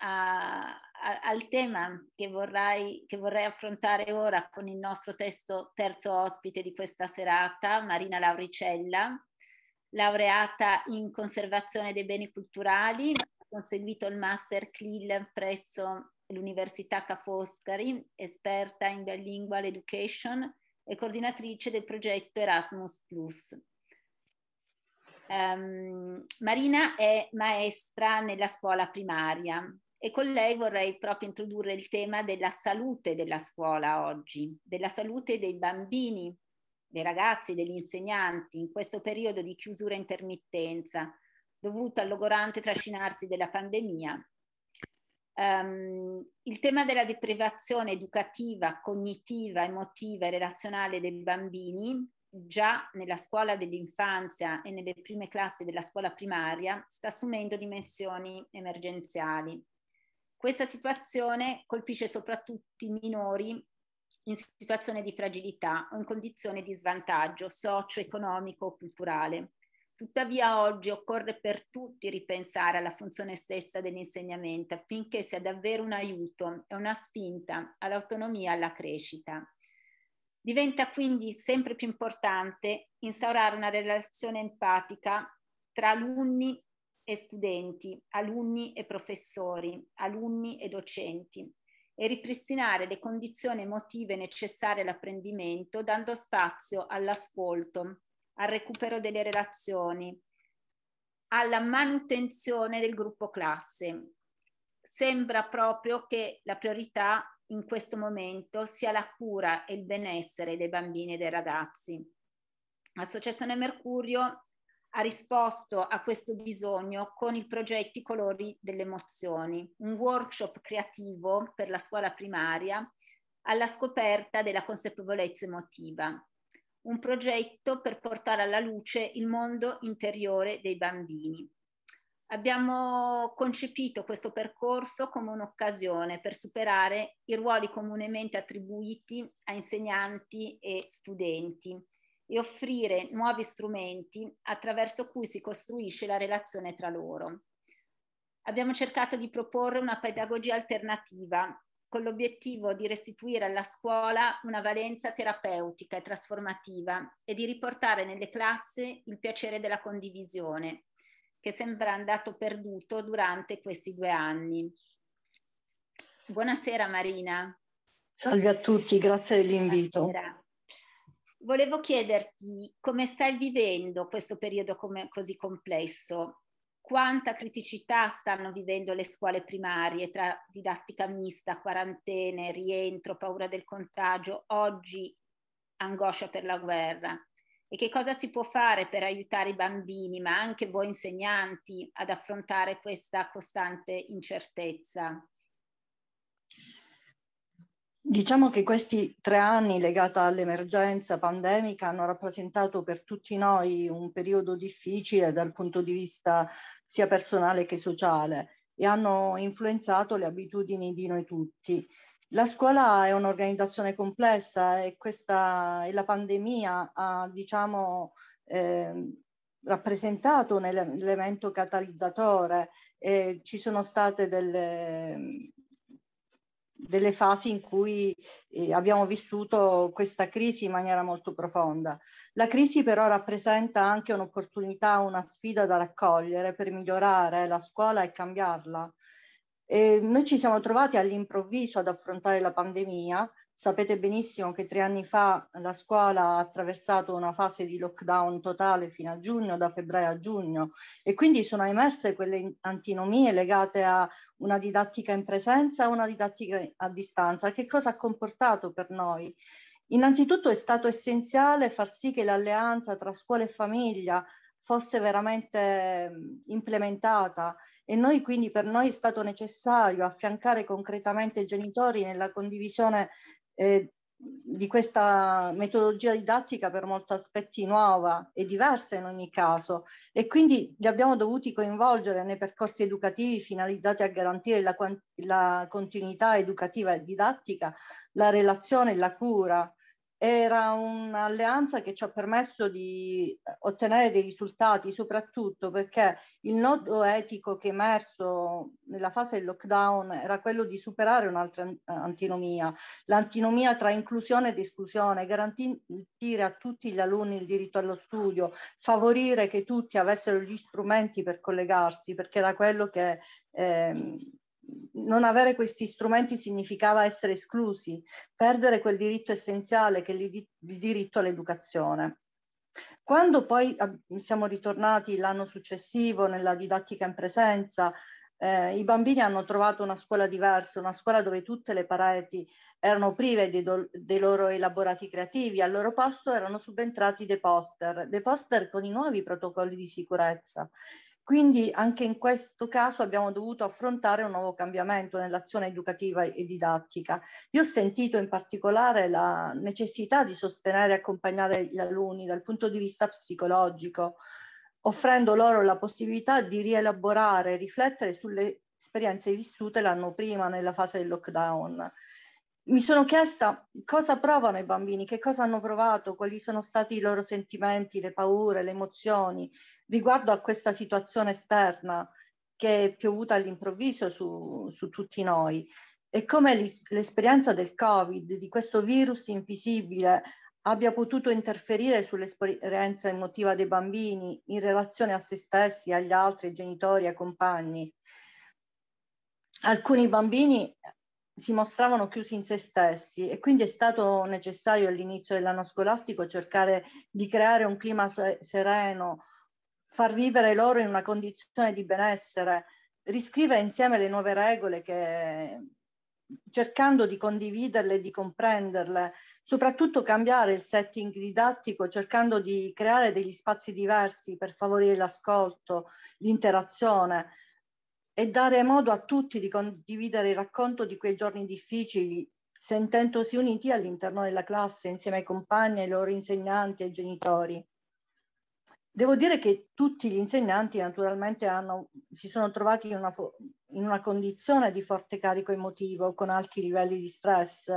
a, a, al tema che vorrei, che vorrei affrontare ora con il nostro testo, terzo ospite di questa serata, Marina Lauricella, laureata in conservazione dei beni culturali, ha conseguito il master CLIL presso l'Università Ca' Foscari, esperta in bilingual education e coordinatrice del progetto Erasmus+. Um, Marina è maestra nella scuola primaria e con lei vorrei proprio introdurre il tema della salute della scuola oggi, della salute dei bambini dei ragazzi, degli insegnanti in questo periodo di chiusura intermittenza dovuto al logorante trascinarsi della pandemia. Um, il tema della deprivazione educativa, cognitiva, emotiva e relazionale dei bambini già nella scuola dell'infanzia e nelle prime classi della scuola primaria sta assumendo dimensioni emergenziali. Questa situazione colpisce soprattutto i minori in situazione di fragilità o in condizione di svantaggio socio-economico o culturale. Tuttavia oggi occorre per tutti ripensare alla funzione stessa dell'insegnamento affinché sia davvero un aiuto e una spinta all'autonomia e alla crescita. Diventa quindi sempre più importante instaurare una relazione empatica tra alunni e studenti, alunni e professori, alunni e docenti, e ripristinare le condizioni emotive necessarie all'apprendimento, dando spazio all'ascolto, al recupero delle relazioni, alla manutenzione del gruppo classe. Sembra proprio che la priorità in questo momento sia la cura e il benessere dei bambini e dei ragazzi. L'Associazione Mercurio ha risposto a questo bisogno con il progetto I colori delle emozioni, un workshop creativo per la scuola primaria alla scoperta della consapevolezza emotiva, un progetto per portare alla luce il mondo interiore dei bambini. Abbiamo concepito questo percorso come un'occasione per superare i ruoli comunemente attribuiti a insegnanti e studenti e offrire nuovi strumenti attraverso cui si costruisce la relazione tra loro. Abbiamo cercato di proporre una pedagogia alternativa con l'obiettivo di restituire alla scuola una valenza terapeutica e trasformativa e di riportare nelle classi il piacere della condivisione, che sembra andato perduto durante questi due anni. Buonasera Marina. Salve a tutti, grazie dell'invito. Buonasera. Volevo chiederti come stai vivendo questo periodo come, così complesso, quanta criticità stanno vivendo le scuole primarie tra didattica mista, quarantene, rientro, paura del contagio, oggi angoscia per la guerra e che cosa si può fare per aiutare i bambini, ma anche voi insegnanti, ad affrontare questa costante incertezza? Diciamo che questi tre anni legati all'emergenza pandemica hanno rappresentato per tutti noi un periodo difficile dal punto di vista sia personale che sociale e hanno influenzato le abitudini di noi tutti. La scuola è un'organizzazione complessa e, questa, e la pandemia ha diciamo, eh, rappresentato un elemento catalizzatore. E ci sono state delle, delle fasi in cui eh, abbiamo vissuto questa crisi in maniera molto profonda. La crisi però rappresenta anche un'opportunità, una sfida da raccogliere per migliorare la scuola e cambiarla. E noi ci siamo trovati all'improvviso ad affrontare la pandemia Sapete benissimo che tre anni fa la scuola ha attraversato una fase di lockdown totale fino a giugno, da febbraio a giugno, e quindi sono emerse quelle antinomie legate a una didattica in presenza e una didattica a distanza. Che cosa ha comportato per noi? Innanzitutto è stato essenziale far sì che l'alleanza tra scuola e famiglia fosse veramente implementata e noi quindi per noi è stato necessario affiancare concretamente i genitori nella condivisione eh, di questa metodologia didattica per molti aspetti nuova e diversa in ogni caso e quindi li abbiamo dovuti coinvolgere nei percorsi educativi finalizzati a garantire la, la continuità educativa e didattica, la relazione e la cura era un'alleanza che ci ha permesso di eh, ottenere dei risultati, soprattutto perché il nodo etico che è emerso nella fase del lockdown era quello di superare un'altra antinomia, l'antinomia tra inclusione ed esclusione, garantire a tutti gli alunni il diritto allo studio, favorire che tutti avessero gli strumenti per collegarsi, perché era quello che... Ehm, non avere questi strumenti significava essere esclusi, perdere quel diritto essenziale che è il diritto all'educazione. Quando poi siamo ritornati l'anno successivo nella didattica in presenza, eh, i bambini hanno trovato una scuola diversa, una scuola dove tutte le pareti erano prive dei, do, dei, loro elaborati creativi, al loro posto erano subentrati dei poster, dei poster con i nuovi protocolli di sicurezza. Quindi anche in questo caso abbiamo dovuto affrontare un nuovo cambiamento nell'azione educativa e didattica. Io ho sentito in particolare la necessità di sostenere e accompagnare gli alunni dal punto di vista psicologico, offrendo loro la possibilità di rielaborare e riflettere sulle esperienze vissute l'anno prima nella fase del lockdown mi sono chiesta cosa provano i bambini, che cosa hanno provato, quali sono stati i loro sentimenti, le paure, le emozioni riguardo a questa situazione esterna che è piovuta all'improvviso su, su tutti noi e come l'esperienza del Covid, di questo virus invisibile, abbia potuto interferire sull'esperienza emotiva dei bambini in relazione a se stessi, agli altri, ai genitori, ai compagni. Alcuni bambini si mostravano chiusi in se stessi e quindi è stato necessario all'inizio dell'anno scolastico cercare di creare un clima sereno, far vivere loro in una condizione di benessere, riscrivere insieme le nuove regole che cercando di condividerle e di comprenderle, soprattutto cambiare il setting didattico, cercando di creare degli spazi diversi per favorire l'ascolto, l'interazione e dare modo a tutti di condividere il racconto di quei giorni difficili, sentendosi uniti all'interno della classe insieme ai compagni, ai loro insegnanti, e ai genitori. Devo dire che tutti gli insegnanti naturalmente hanno, si sono trovati in una, in una, condizione di forte carico emotivo, con alti livelli di stress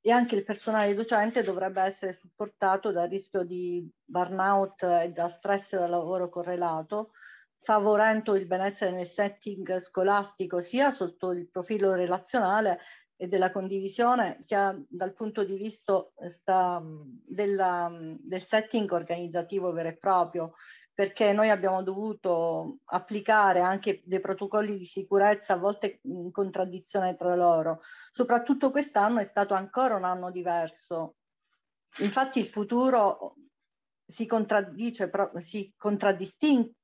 e anche il personale docente dovrebbe essere supportato dal rischio di burnout e da stress da lavoro correlato, favorendo il benessere nel setting scolastico sia sotto il profilo relazionale e della condivisione sia dal punto di vista eh, sta, mm, della, mm, del setting organizzativo vero e proprio perché noi abbiamo dovuto applicare anche dei protocolli di sicurezza a volte mm, in contraddizione tra loro. Soprattutto quest'anno è stato ancora un anno diverso. Infatti il futuro si, contraddice, si, contraddistingue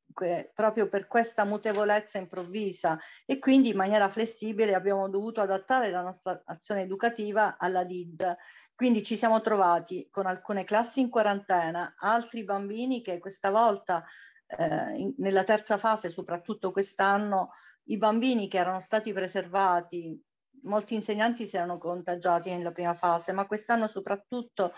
proprio per questa mutevolezza improvvisa e quindi in maniera flessibile abbiamo dovuto adattare la nostra azione educativa alla DID. Quindi ci siamo trovati con alcune classi in quarantena, altri bambini che questa volta eh, in, nella terza fase, soprattutto quest'anno, i bambini che erano stati preservati molti insegnanti si erano contagiati nella prima fase, ma quest'anno soprattutto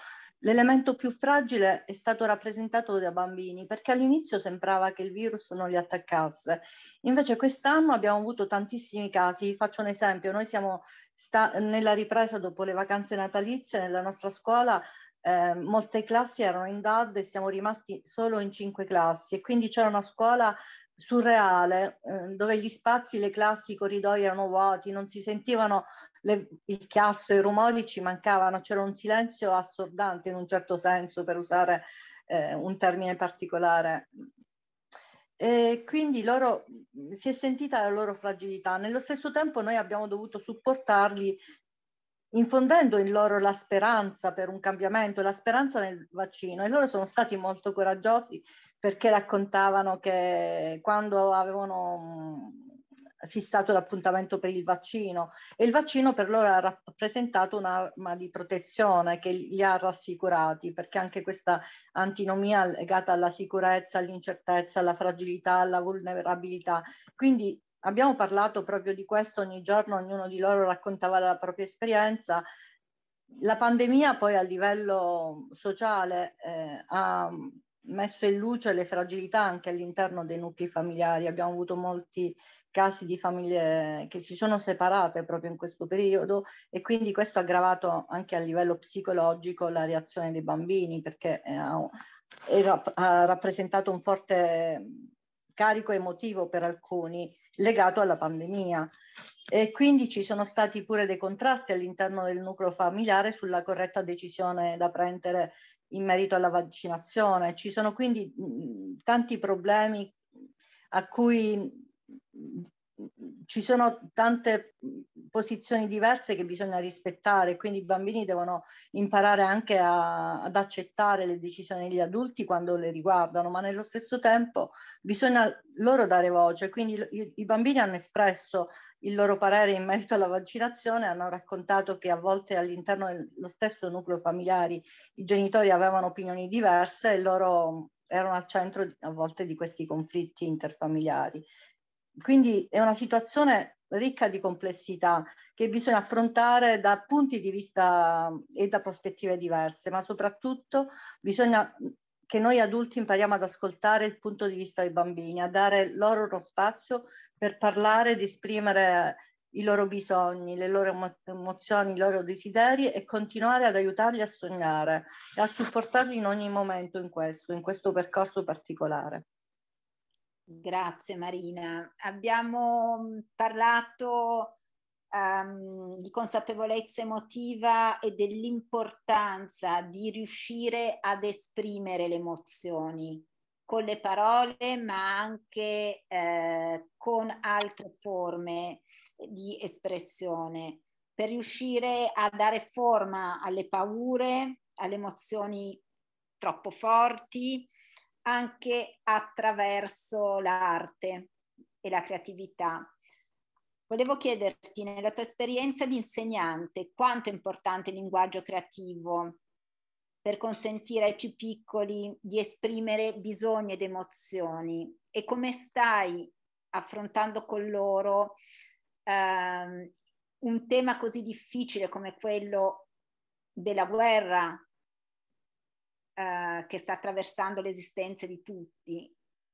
L'elemento più fragile è stato rappresentato da bambini perché all'inizio sembrava che il virus non li attaccasse. Invece quest'anno abbiamo avuto tantissimi casi. Faccio un esempio, noi siamo sta- nella ripresa dopo le vacanze natalizie nella nostra scuola eh, molte classi erano in DAD e siamo rimasti solo in cinque classi e quindi c'era una scuola surreale eh, dove gli spazi, le classi, i corridoi erano vuoti, non si sentivano le, il chiasso i rumori ci mancavano, c'era un silenzio assordante in un certo senso per usare eh, un termine particolare. E quindi loro, si è sentita la loro fragilità. Nello stesso tempo noi abbiamo dovuto supportarli infondendo in loro la speranza per un cambiamento, la speranza nel vaccino. E loro sono stati molto coraggiosi perché raccontavano che quando avevano fissato l'appuntamento per il vaccino e il vaccino per loro ha rappresentato un'arma di protezione che li ha rassicurati perché anche questa antinomia legata alla sicurezza, all'incertezza, alla fragilità, alla vulnerabilità. Quindi abbiamo parlato proprio di questo ogni giorno, ognuno di loro raccontava la propria esperienza. La pandemia poi a livello sociale eh, ha messo in luce le fragilità anche all'interno dei nuclei familiari. Abbiamo avuto molti casi di famiglie che si sono separate proprio in questo periodo e quindi questo ha aggravato anche a livello psicologico la reazione dei bambini perché eh, ha, ha rappresentato un forte carico emotivo per alcuni legato alla pandemia. E quindi ci sono stati pure dei contrasti all'interno del nucleo familiare sulla corretta decisione da prendere in merito alla vaccinazione. Ci sono quindi tanti problemi a cui ci sono tante mm, posizioni diverse che bisogna rispettare, quindi i bambini devono imparare anche a, ad accettare le decisioni degli adulti quando le riguardano, ma nello stesso tempo bisogna loro dare voce, quindi i, i bambini hanno espresso il loro parere in merito alla vaccinazione, hanno raccontato che a volte all'interno dello stesso nucleo familiare i genitori avevano opinioni diverse e loro erano al centro a volte di questi conflitti interfamiliari quindi è una situazione ricca di complessità che bisogna affrontare da punti di vista mm, e da prospettive diverse, ma soprattutto bisogna mm, che noi adulti impariamo ad ascoltare il punto di vista dei bambini, a dare loro uno spazio per parlare ed esprimere i loro bisogni, le loro emozioni, i loro desideri e continuare ad aiutarli a sognare e a supportarli in ogni momento in questo, in questo percorso particolare. Grazie Marina. Abbiamo mm, parlato um, di consapevolezza emotiva e dell'importanza di riuscire ad esprimere le emozioni con le parole ma anche eh, con altre forme di espressione per riuscire a dare forma alle paure, alle emozioni troppo forti, anche attraverso l'arte e la creatività. Volevo chiederti, nella tua esperienza di insegnante, quanto è importante il linguaggio creativo per consentire ai più piccoli di esprimere bisogni ed emozioni e come stai affrontando con loro ehm, un tema così difficile come quello della guerra eh, che sta attraversando l'esistenza di tutti.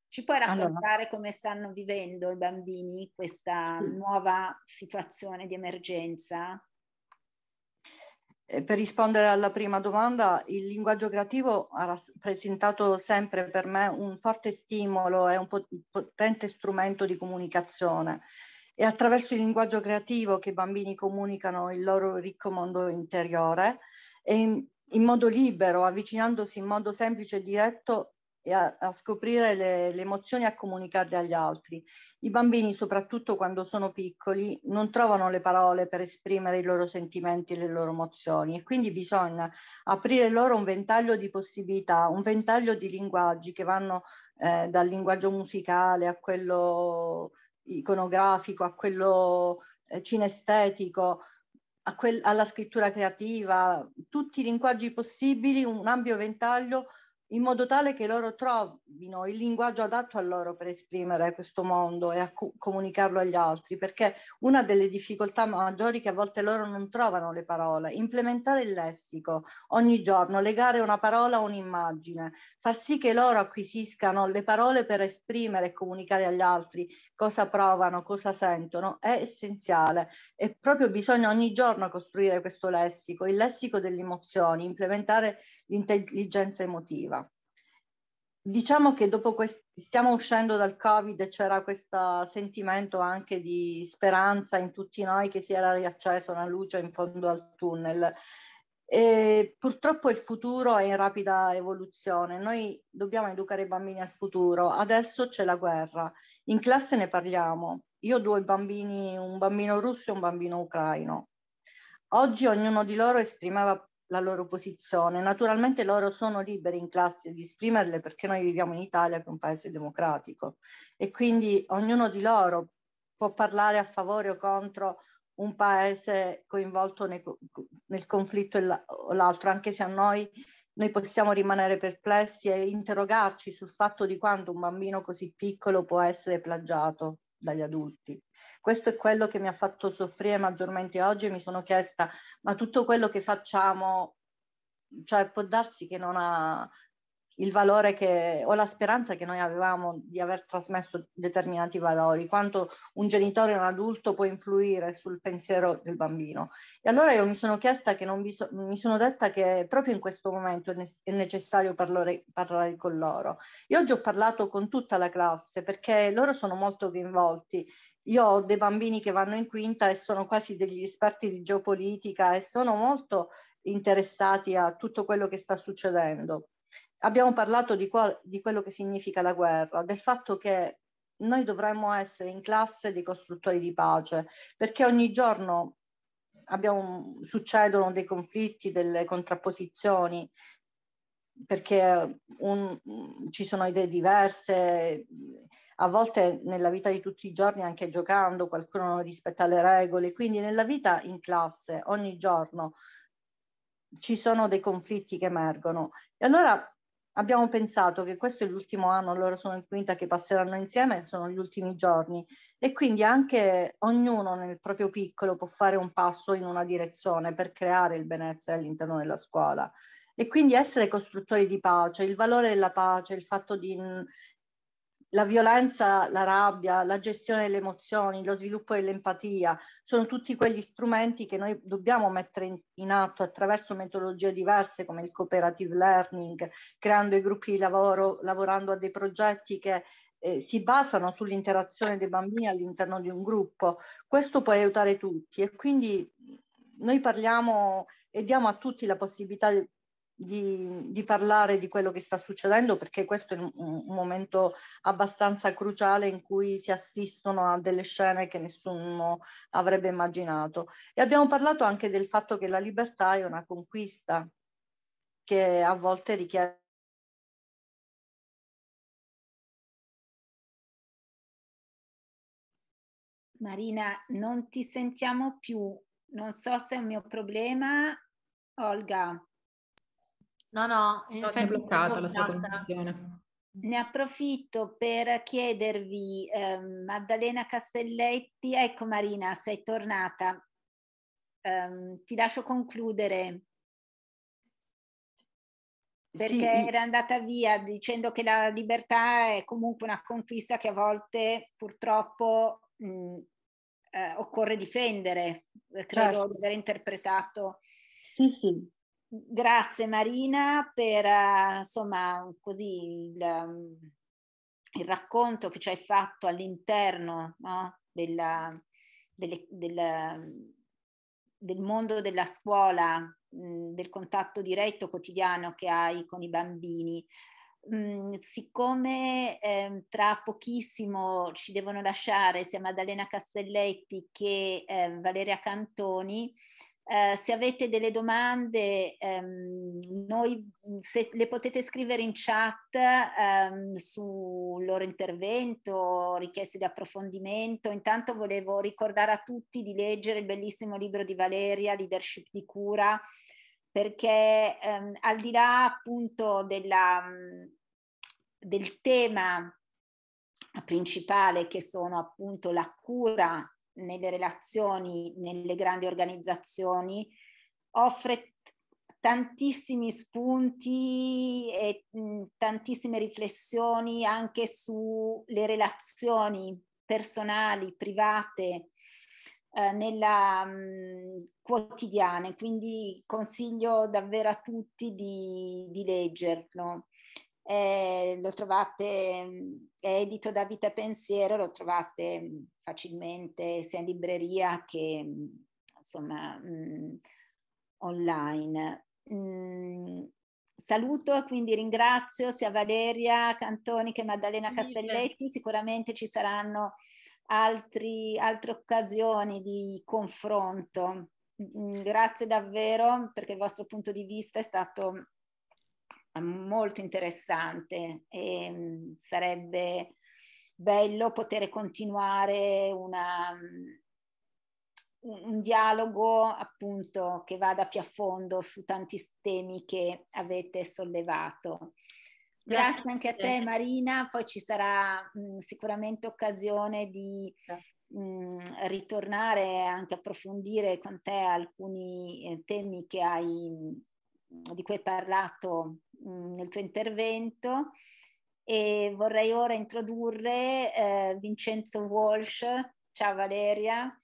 Ci puoi raccontare allora. come stanno vivendo i bambini questa sì. nuova situazione di emergenza? Eh, per rispondere alla prima domanda, il linguaggio creativo ha rappresentato sempre per me un forte stimolo e un potente strumento di comunicazione. È attraverso il linguaggio creativo che i bambini comunicano il loro ricco mondo interiore e in modo libero, avvicinandosi in modo semplice e diretto e a, a scoprire le, le, emozioni e a comunicarle agli altri. I bambini, soprattutto quando sono piccoli, non trovano le parole per esprimere i loro sentimenti e le loro emozioni e quindi bisogna aprire loro un ventaglio di possibilità, un ventaglio di linguaggi che vanno eh, dal linguaggio musicale a quello iconografico, a quello eh, cinestetico, quel, alla scrittura creativa, tutti i linguaggi possibili, un ampio ventaglio in modo tale che loro trovino il linguaggio adatto a loro per esprimere questo mondo e a co- comunicarlo agli altri, perché una delle difficoltà maggiori è che a volte loro non trovano le parole, implementare il lessico ogni giorno, legare una parola a un'immagine, far sì che loro acquisiscano le parole per esprimere e comunicare agli altri cosa provano, cosa sentono, è essenziale e proprio bisogna ogni giorno costruire questo lessico, il lessico delle emozioni, implementare l'intelligenza emotiva. Diciamo che dopo quest- stiamo uscendo dal Covid e c'era questo sentimento anche di speranza in tutti noi che si era riaccesa una luce in fondo al tunnel. E purtroppo il futuro è in rapida evoluzione, noi dobbiamo educare i bambini al futuro, adesso c'è la guerra, in classe ne parliamo, io ho due bambini, un bambino russo e un bambino ucraino. Oggi ognuno di loro esprimeva la loro posizione. Naturalmente loro sono liberi in classe di esprimerle perché noi viviamo in Italia che è un paese democratico e quindi ognuno di loro può parlare a favore o contro un paese coinvolto nel, nel conflitto o l'altro, anche se a noi noi possiamo rimanere perplessi e interrogarci sul fatto di quanto un bambino così piccolo può essere plagiato dagli adulti. Questo è quello che mi ha fatto soffrire maggiormente oggi e mi sono chiesta, ma tutto quello che facciamo, cioè può darsi che non ha, il valore che o la speranza che noi avevamo di aver trasmesso determinati valori, quanto un genitore o un adulto può influire sul pensiero del bambino. E allora io mi sono chiesta che non so, mi sono detta che proprio in questo momento è necessario parlare, parlare con loro. Io oggi ho parlato con tutta la classe perché loro sono molto coinvolti io ho dei bambini che vanno in quinta e sono quasi degli esperti di geopolitica e sono molto interessati a tutto quello che sta succedendo abbiamo parlato di, di, quello che significa la guerra, del fatto che noi dovremmo essere in classe dei costruttori di pace, perché ogni giorno abbiamo, succedono dei conflitti, delle contrapposizioni, perché un, ci sono idee diverse, a volte nella vita di tutti i giorni anche giocando qualcuno non rispetta le regole, quindi nella vita in classe ogni giorno ci sono dei conflitti che emergono. E allora abbiamo pensato che questo è l'ultimo anno, loro sono in quinta che passeranno insieme, sono gli ultimi giorni e quindi anche ognuno nel proprio piccolo può fare un passo in una direzione per creare il benessere all'interno della scuola. E quindi essere costruttori di pace, il valore della pace, il fatto di, la violenza, la rabbia, la gestione delle emozioni, lo sviluppo dell'empatia, sono tutti quegli strumenti che noi dobbiamo mettere in, atto attraverso metodologie diverse come il cooperative learning, creando i gruppi di lavoro, lavorando a dei progetti che eh, si basano sull'interazione dei bambini all'interno di un gruppo. Questo può aiutare tutti e quindi noi parliamo e diamo a tutti la possibilità di di, di, parlare di quello che sta succedendo perché questo è un, un, momento abbastanza cruciale in cui si assistono a delle scene che nessuno avrebbe immaginato. E abbiamo parlato anche del fatto che la libertà è una conquista che a volte richiede Marina, non ti sentiamo più. Non so se è un mio problema. Olga, No, no, no si è bloccata la sua connessione. Ne approfitto per chiedervi, eh, Maddalena Castelletti, ecco Marina, sei tornata. Eh, ti lascio concludere perché sì, era andata via dicendo che la libertà è comunque una conquista che a volte purtroppo mh, eh, occorre difendere, eh, credo certo. di aver interpretato. Sì, sì, Grazie Marina per uh, insomma, così, il, um, il, racconto che ci hai fatto all'interno no? della, delle, della, del mondo della scuola, mh, mm, del contatto diretto quotidiano che hai con i bambini. Mm, siccome eh, tra pochissimo ci devono lasciare sia Maddalena Castelletti che eh, Valeria Cantoni, eh, se avete delle domande, ehm, noi, le potete scrivere in chat ehm, sul loro intervento, richieste di approfondimento. Intanto volevo ricordare a tutti di leggere il bellissimo libro di Valeria, Leadership di cura, perché ehm, al di là appunto della, del tema principale che sono appunto la cura nelle relazioni, nelle grandi organizzazioni, offre tantissimi spunti e mh, mm, tantissime riflessioni anche sulle relazioni personali, private, eh, nella mh, mm, quotidiana. Quindi consiglio davvero a tutti di, di leggerlo. Eh, lo trovate, mm, è edito da Vita Pensiero, lo trovate facilmente sia in libreria che insomma mh, mm, online. Mh, mm, saluto e quindi ringrazio sia Valeria Cantoni che Maddalena Castelletti, sicuramente ci saranno altri, altre occasioni di confronto. Mm, grazie davvero perché il vostro punto di vista è stato molto interessante e sarebbe bello poter continuare una, un, un dialogo appunto che vada più a fondo su tanti temi che avete sollevato. Grazie, Grazie anche a te Marina, poi ci sarà mh, mm, sicuramente occasione di mh, mm, ritornare anche approfondire con te alcuni eh, temi hai, mm, di cui hai parlato mh, nel tuo intervento e vorrei ora introdurre eh, Vincenzo Walsh. Ciao Valeria,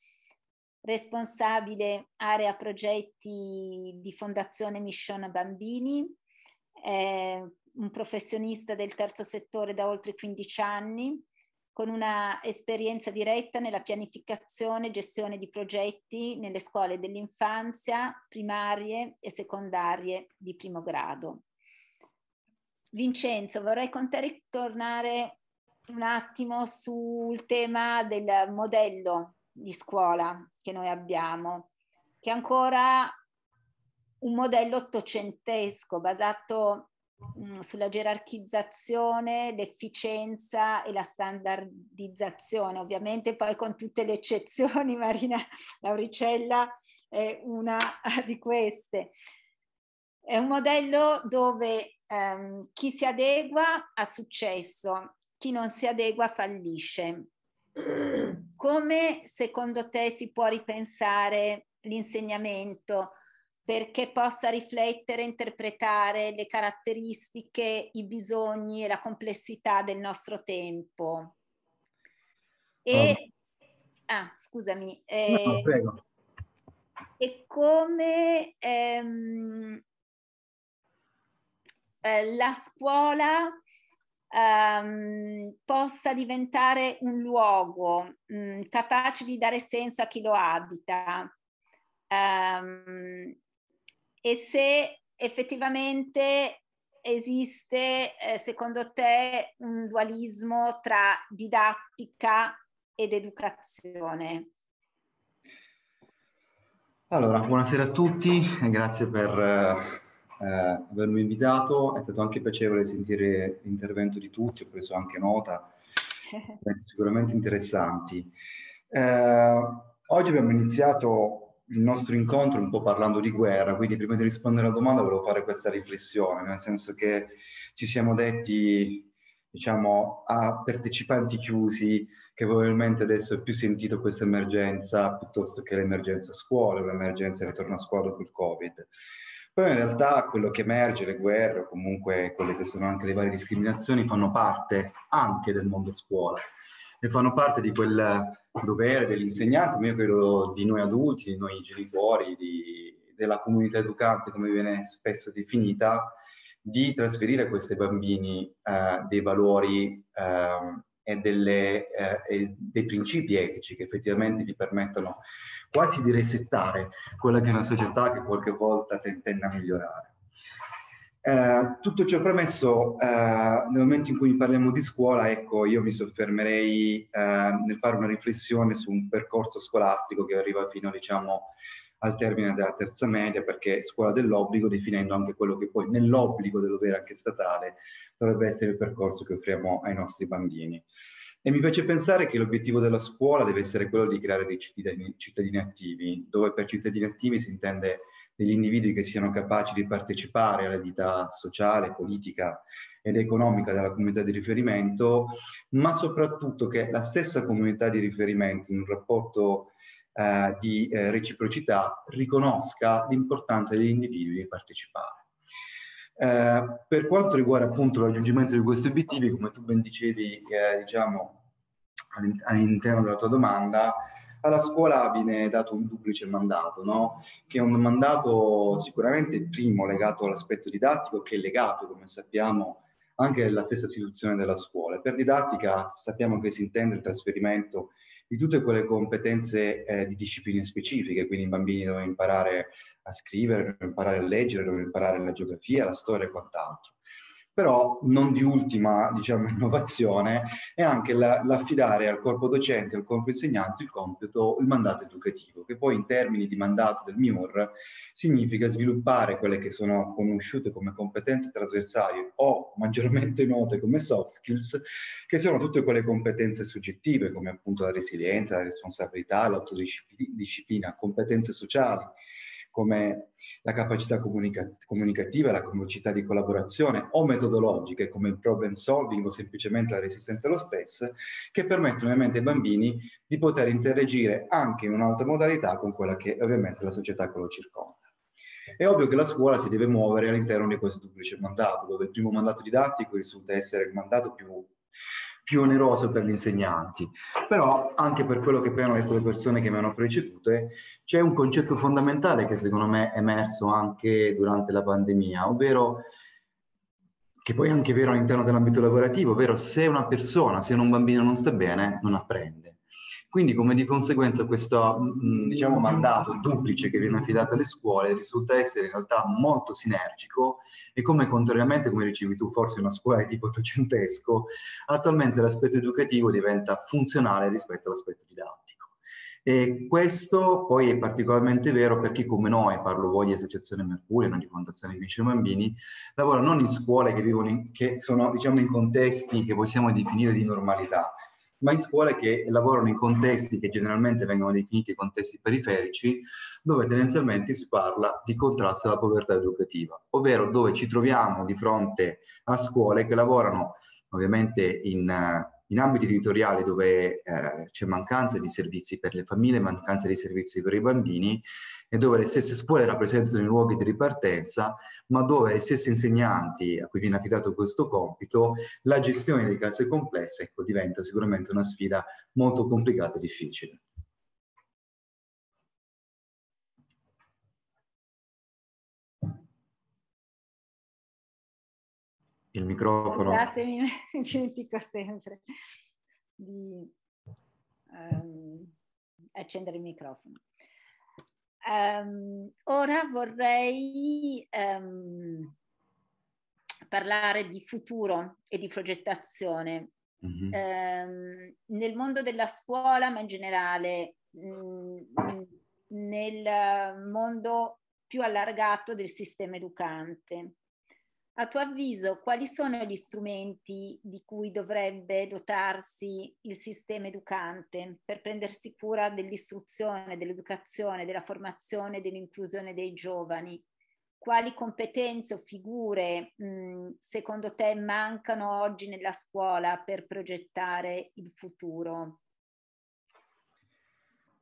responsabile area progetti di Fondazione Mission Bambini, eh, un professionista del terzo settore da oltre 15 anni, con una esperienza diretta nella pianificazione e gestione di progetti nelle scuole dell'infanzia, primarie e secondarie di primo grado. Vincenzo, vorrei con te ritornare un attimo sul tema del modello di scuola che noi abbiamo, che è ancora un modello ottocentesco basato mh, sulla gerarchizzazione, l'efficienza e la standardizzazione, ovviamente poi con tutte le eccezioni, Marina Lauricella è una di queste. È un modello dove ehm, chi si adegua ha successo, chi non si adegua fallisce. Come secondo te si può ripensare l'insegnamento perché possa riflettere interpretare le caratteristiche, i bisogni e la complessità del nostro tempo? E, oh. ah, scusami. Eh, no, ehm, prego. E come ehm, eh, la scuola ehm, possa diventare un luogo mh, mm, capace di dare senso a chi lo abita. Um, e se effettivamente esiste, eh, secondo te, un dualismo tra didattica ed educazione? Allora, buonasera a tutti, grazie per eh, eh, avermi invitato, è stato anche piacevole sentire l'intervento di tutti, ho preso anche nota, eh, sicuramente interessanti. Eh, oggi abbiamo iniziato il nostro incontro un po' parlando di guerra, quindi prima di rispondere alla domanda volevo fare questa riflessione, nel senso che ci siamo detti, diciamo, a partecipanti chiusi che probabilmente adesso è più sentito questa emergenza piuttosto che l'emergenza scuola, l'emergenza ritorno a scuola col Covid. Poi in realtà quello che emerge, le guerre o comunque quelle che sono anche le varie discriminazioni fanno parte anche del mondo scuola e fanno parte di quel dovere dell'insegnante, ma io credo di noi adulti, di noi genitori, di, della comunità educante come viene spesso definita, di trasferire a questi bambini eh, dei valori eh, e, delle, eh, e dei principi etici che effettivamente gli permettono quasi di resettare quella che è una società che qualche volta tentenna a migliorare. Eh, tutto ciò premesso, eh, nel momento in cui parliamo di scuola, ecco, io mi soffermerei eh, nel fare una riflessione su un percorso scolastico che arriva fino, diciamo, al termine della terza media, perché scuola dell'obbligo, definendo anche quello che poi nell'obbligo del dovere anche statale dovrebbe essere il percorso che offriamo ai nostri bambini. E mi piace pensare che l'obiettivo della scuola deve essere quello di creare dei cittadini, cittadini attivi, dove per cittadini attivi si intende degli individui che siano capaci di partecipare alla vita sociale, politica ed economica della comunità di riferimento, ma soprattutto che la stessa comunità di riferimento in un rapporto eh, di eh, reciprocità riconosca l'importanza degli individui di partecipare. Eh, per quanto riguarda appunto il raggiungimento di questi obiettivi, come tu ben dicevi, eh, diciamo, all'interno della tua domanda, alla scuola viene dato un duplice mandato, no? che è un mandato sicuramente primo legato all'aspetto didattico, che è legato, come sappiamo, anche alla stessa istituzione della scuola. Per didattica sappiamo che si intende il trasferimento di tutte quelle competenze eh, di discipline specifiche, quindi i bambini devono imparare a scrivere, devono imparare a leggere, devono imparare la geografia, la storia e quant'altro però non di ultima diciamo, innovazione è anche la, l'affidare al corpo docente, al corpo insegnante il compito, il mandato educativo, che poi in termini di mandato del MIUR significa sviluppare quelle che sono conosciute come competenze trasversali o maggiormente note come soft skills, che sono tutte quelle competenze soggettive come appunto la resilienza, la responsabilità, l'autodisciplina, competenze sociali, come la capacità comunica- comunicativa, la capacità di collaborazione o metodologiche come il problem solving o semplicemente la resistenza allo stress, che permettono ovviamente ai bambini di poter interagire anche in un'altra modalità con quella che ovviamente la società che lo circonda. È ovvio che la scuola si deve muovere all'interno di questo duplice mandato, dove il primo mandato didattico risulta essere il mandato più più oneroso per gli insegnanti, però anche per quello che poi hanno detto le persone che mi hanno preceduto, eh, c'è un concetto fondamentale che secondo me è emerso anche durante la pandemia, ovvero che poi è anche vero all'interno dell'ambito lavorativo, ovvero se una persona, se un bambino non sta bene, non apprende. Quindi come di conseguenza questo mm, mm, diciamo, mandato duplice che viene affidato alle scuole risulta essere in realtà molto sinergico e come contrariamente, come ricevi tu, forse una scuola di tipo ottocentesco, attualmente l'aspetto educativo diventa funzionale rispetto all'aspetto didattico. E questo poi è particolarmente vero per chi come noi, parlo voi di Associazione Mercurio, non di Fondazione Vince Bambini, lavora non in scuole che, vivono in, che sono diciamo, in contesti che possiamo definire di normalità, ma in scuole che lavorano in contesti che generalmente vengono definiti contesti periferici, dove tendenzialmente si parla di contrasto alla povertà educativa, ovvero dove ci troviamo di fronte a scuole che lavorano ovviamente in eh, in ambiti territoriali dove eh, c'è mancanza di servizi per le famiglie, mancanza di servizi per i bambini e dove le stesse scuole rappresentano i luoghi di ripartenza, ma dove le stesse insegnanti a cui viene affidato questo compito, la gestione dei case complesse ecco, diventa sicuramente una sfida molto complicata e difficile. il microfono. Scusatemi, mi dimentico sempre di um, accendere il microfono. Um, ora vorrei um, parlare di futuro e di progettazione. Mm-hmm. nel mondo della scuola, ma in generale mh, mm, nel mondo più allargato del sistema educante. A tuo avviso, quali sono gli strumenti di cui dovrebbe dotarsi il sistema educante per prendersi cura dell'istruzione, dell'educazione, della formazione e dell'inclusione dei giovani? Quali competenze o figure mh, mm, secondo te mancano oggi nella scuola per progettare il futuro?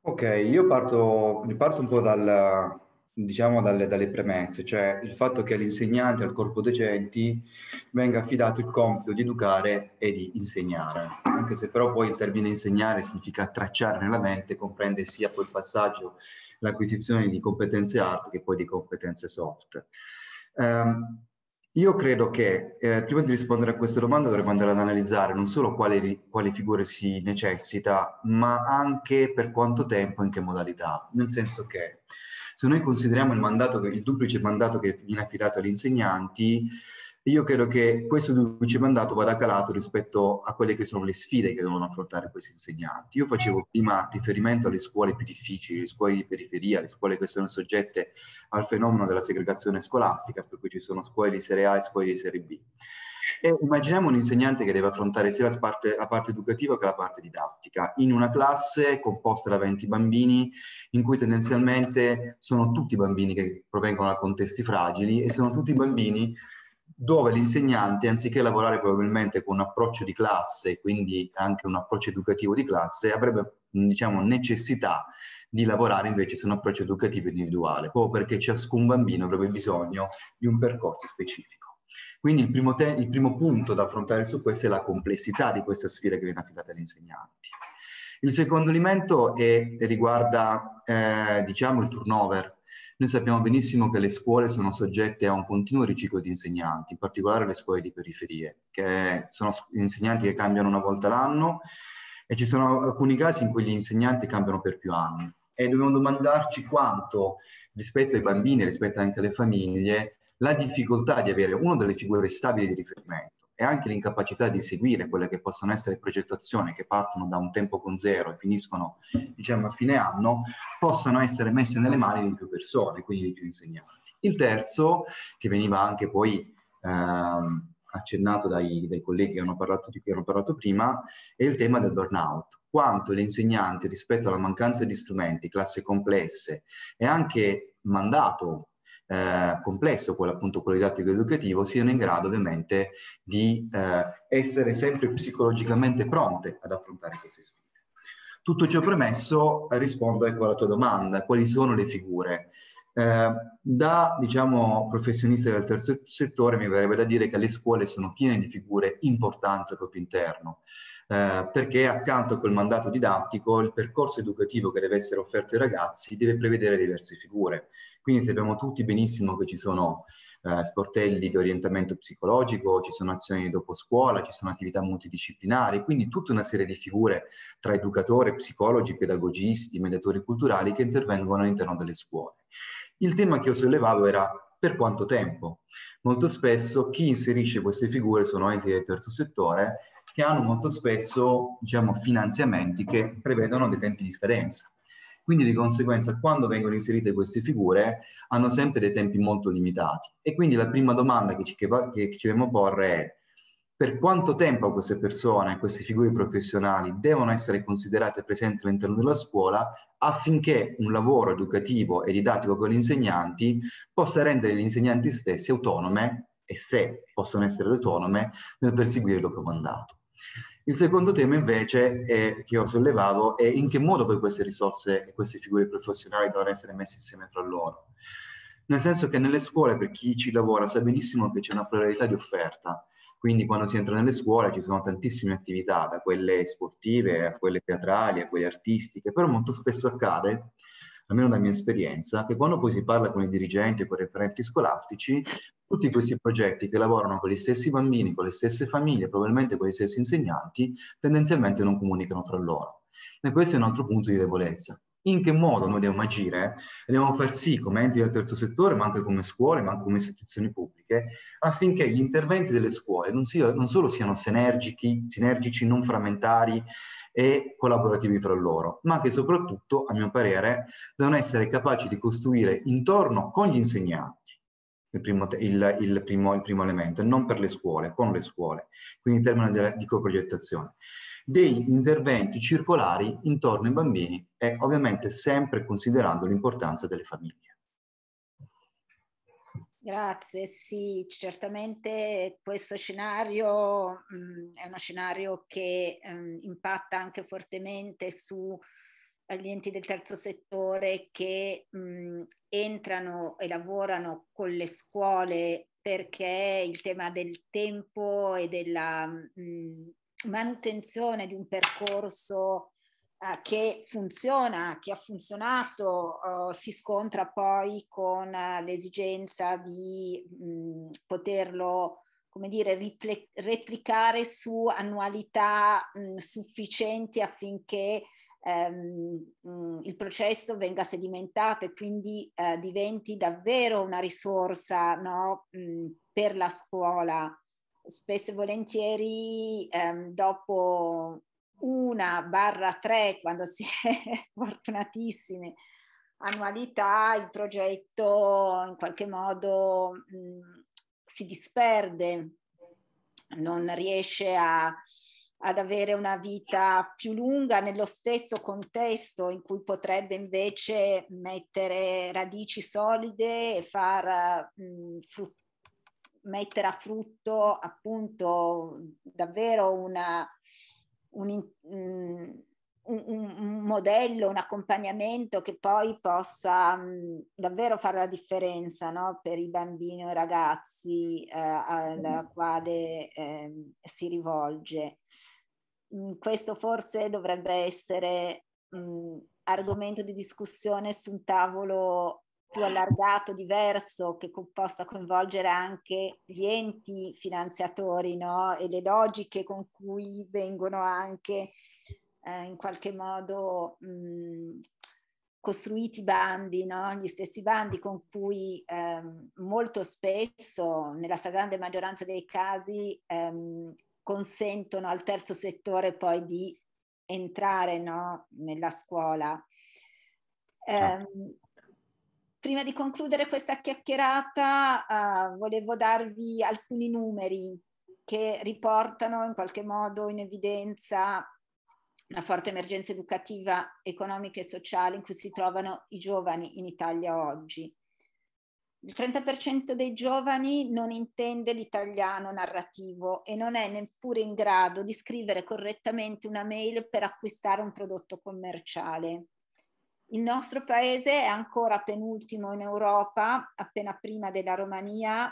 Ok, io parto, parto un po' dal, diciamo dalle, dalle, premesse, cioè il fatto che all'insegnante, al corpo docenti, venga affidato il compito di educare e di insegnare, anche se però poi il termine insegnare significa tracciare nella mente, comprende sia quel passaggio, l'acquisizione di competenze hard che poi di competenze soft. Um, io credo che eh, prima di rispondere a questa domanda dovremmo andare ad analizzare non solo quali, quali, figure si necessita, ma anche per quanto tempo e in che modalità. Nel senso che se noi consideriamo il, mandato, il duplice mandato che viene affidato agli insegnanti, io credo che questo duplice mandato vada calato rispetto a quelle che sono le sfide che devono affrontare questi insegnanti. Io facevo prima riferimento alle scuole più difficili, le scuole di periferia, le scuole che sono soggette al fenomeno della segregazione scolastica, per cui ci sono scuole di serie A e scuole di serie B. E immaginiamo un insegnante che deve affrontare sia la parte, la parte, educativa che la parte didattica, in una classe composta da 20 bambini, in cui tendenzialmente sono tutti bambini che provengono da contesti fragili e sono tutti bambini dove l'insegnante, anziché lavorare probabilmente con un approccio di classe, quindi anche un approccio educativo di classe, avrebbe diciamo, necessità di lavorare invece su un approccio educativo individuale, proprio perché ciascun bambino avrebbe bisogno di un percorso specifico. Quindi il primo, te- il primo punto da affrontare su questo è la complessità di questa sfida che viene affidata agli insegnanti. Il secondo elemento è, riguarda eh, diciamo il turnover. Noi sappiamo benissimo che le scuole sono soggette a un continuo riciclo di insegnanti, in particolare le scuole di periferie, che sono insegnanti che cambiano una volta l'anno e ci sono alcuni casi in cui gli insegnanti cambiano per più anni. E dobbiamo domandarci quanto rispetto ai bambini, rispetto anche alle famiglie, la difficoltà di avere una delle figure stabili di riferimento e anche l'incapacità di seguire quelle che possono essere progettazioni che partono da un tempo con zero e finiscono diciamo a fine anno, possano essere messe nelle mani di più persone, quindi di più insegnanti. Il terzo, che veniva anche poi ehm, accennato dai, dai, colleghi che hanno, parlato, di cui hanno parlato prima, è il tema del burnout. Quanto gli insegnanti rispetto alla mancanza di strumenti, classi complesse e anche mandato eh, complesso, quello appunto quello didattico educativo, siano in grado ovviamente di eh, essere sempre psicologicamente pronte ad affrontare queste sfide. Tutto ciò premesso rispondo ecco alla tua domanda, quali sono le figure? Eh, da diciamo, professionista del terzo settore mi verrebbe da dire che le scuole sono piene di figure importanti al proprio interno, eh, perché accanto a quel mandato didattico il percorso educativo che deve essere offerto ai ragazzi deve prevedere diverse figure. Quindi sappiamo tutti benissimo che ci sono eh, sportelli di orientamento psicologico, ci sono azioni dopo scuola, ci sono attività multidisciplinari, quindi tutta una serie di figure tra educatori, psicologi, pedagogisti, mediatori culturali che intervengono all'interno delle scuole. Il tema che io sollevavo era per quanto tempo. Molto spesso chi inserisce queste figure sono enti del terzo settore che hanno molto spesso diciamo, finanziamenti che prevedono dei tempi di scadenza. Quindi di conseguenza quando vengono inserite queste figure hanno sempre dei tempi molto limitati. E quindi la prima domanda che ci, che, che ci dobbiamo porre è per quanto tempo queste persone, queste figure professionali devono essere considerate presenti all'interno della scuola affinché un lavoro educativo e didattico con gli insegnanti possa rendere gli insegnanti stessi autonome e se possono essere autonome nel perseguire il proprio mandato. Il secondo tema invece è, che ho sollevato è in che modo poi queste risorse e queste figure professionali devono essere messe insieme fra loro. Nel senso che nelle scuole, per chi ci lavora, sa benissimo che c'è una pluralità di offerta. Quindi quando si entra nelle scuole ci sono tantissime attività, da quelle sportive a quelle teatrali a quelle artistiche, però molto spesso accade almeno dalla mia mm. esperienza, che quando poi si parla con i dirigenti, con i referenti scolastici, tutti questi progetti che lavorano con gli stessi bambini, con le stesse famiglie, probabilmente con gli stessi insegnanti, tendenzialmente non comunicano fra loro. E questo è un altro punto di debolezza in che modo noi dobbiamo agire, eh? dobbiamo far sì come enti del terzo settore, ma anche come scuole, ma anche come istituzioni pubbliche, affinché gli interventi delle scuole non, sia, non solo siano sinergici, non frammentari e collaborativi fra loro, ma che soprattutto, a mio parere, devono essere capaci di costruire intorno con gli insegnanti, il primo, il, il, primo, il primo, elemento, e non per le scuole, con le scuole, quindi in termini di coprogettazione degli interventi circolari intorno ai bambini e ovviamente sempre considerando l'importanza delle famiglie. Grazie, sì, certamente questo scenario mh, è uno scenario che mh, ehm, impatta anche fortemente sugli enti del terzo settore che mh, entrano e lavorano con le scuole perché il tema del tempo e della manutenzione di un percorso eh, che funziona, che ha funzionato, eh, si scontra poi con eh, l'esigenza di mh, mm, poterlo come dire, riple- replicare su annualità mh, mm, sufficienti affinché ehm, mh, mm, il processo venga sedimentato e quindi eh, diventi davvero una risorsa no, mh, per la scuola spesso e volentieri ehm, dopo una barra tre, quando si è fortunatissime, annualità, il progetto in qualche modo mh, si disperde, non riesce a, ad avere una vita più lunga nello stesso contesto in cui potrebbe invece mettere radici solide e far mh, fruttare mettere a frutto appunto davvero una, mm, un, un, un, modello, un accompagnamento che poi possa mh, mm, davvero fare la differenza no? per i bambini o i ragazzi eh, al mm. quale eh, si rivolge. Questo forse dovrebbe essere mh, argomento di discussione su un tavolo più allargato, diverso, che co- possa coinvolgere anche gli enti finanziatori no? e le logiche con cui vengono anche eh, in qualche modo mh, costruiti i bandi, no? gli stessi bandi con cui ehm, molto spesso, nella stragrande maggioranza dei casi, ehm, consentono al terzo settore poi di entrare no? nella scuola. Eh, Prima di concludere questa chiacchierata uh, volevo darvi alcuni numeri che riportano in qualche modo in evidenza una forte emergenza educativa, economica e sociale in cui si trovano i giovani in Italia oggi. Il 30% dei giovani non intende l'italiano narrativo e non è neppure in grado di scrivere correttamente una mail per acquistare un prodotto commerciale. Il nostro paese è ancora penultimo in Europa, appena prima della Romania,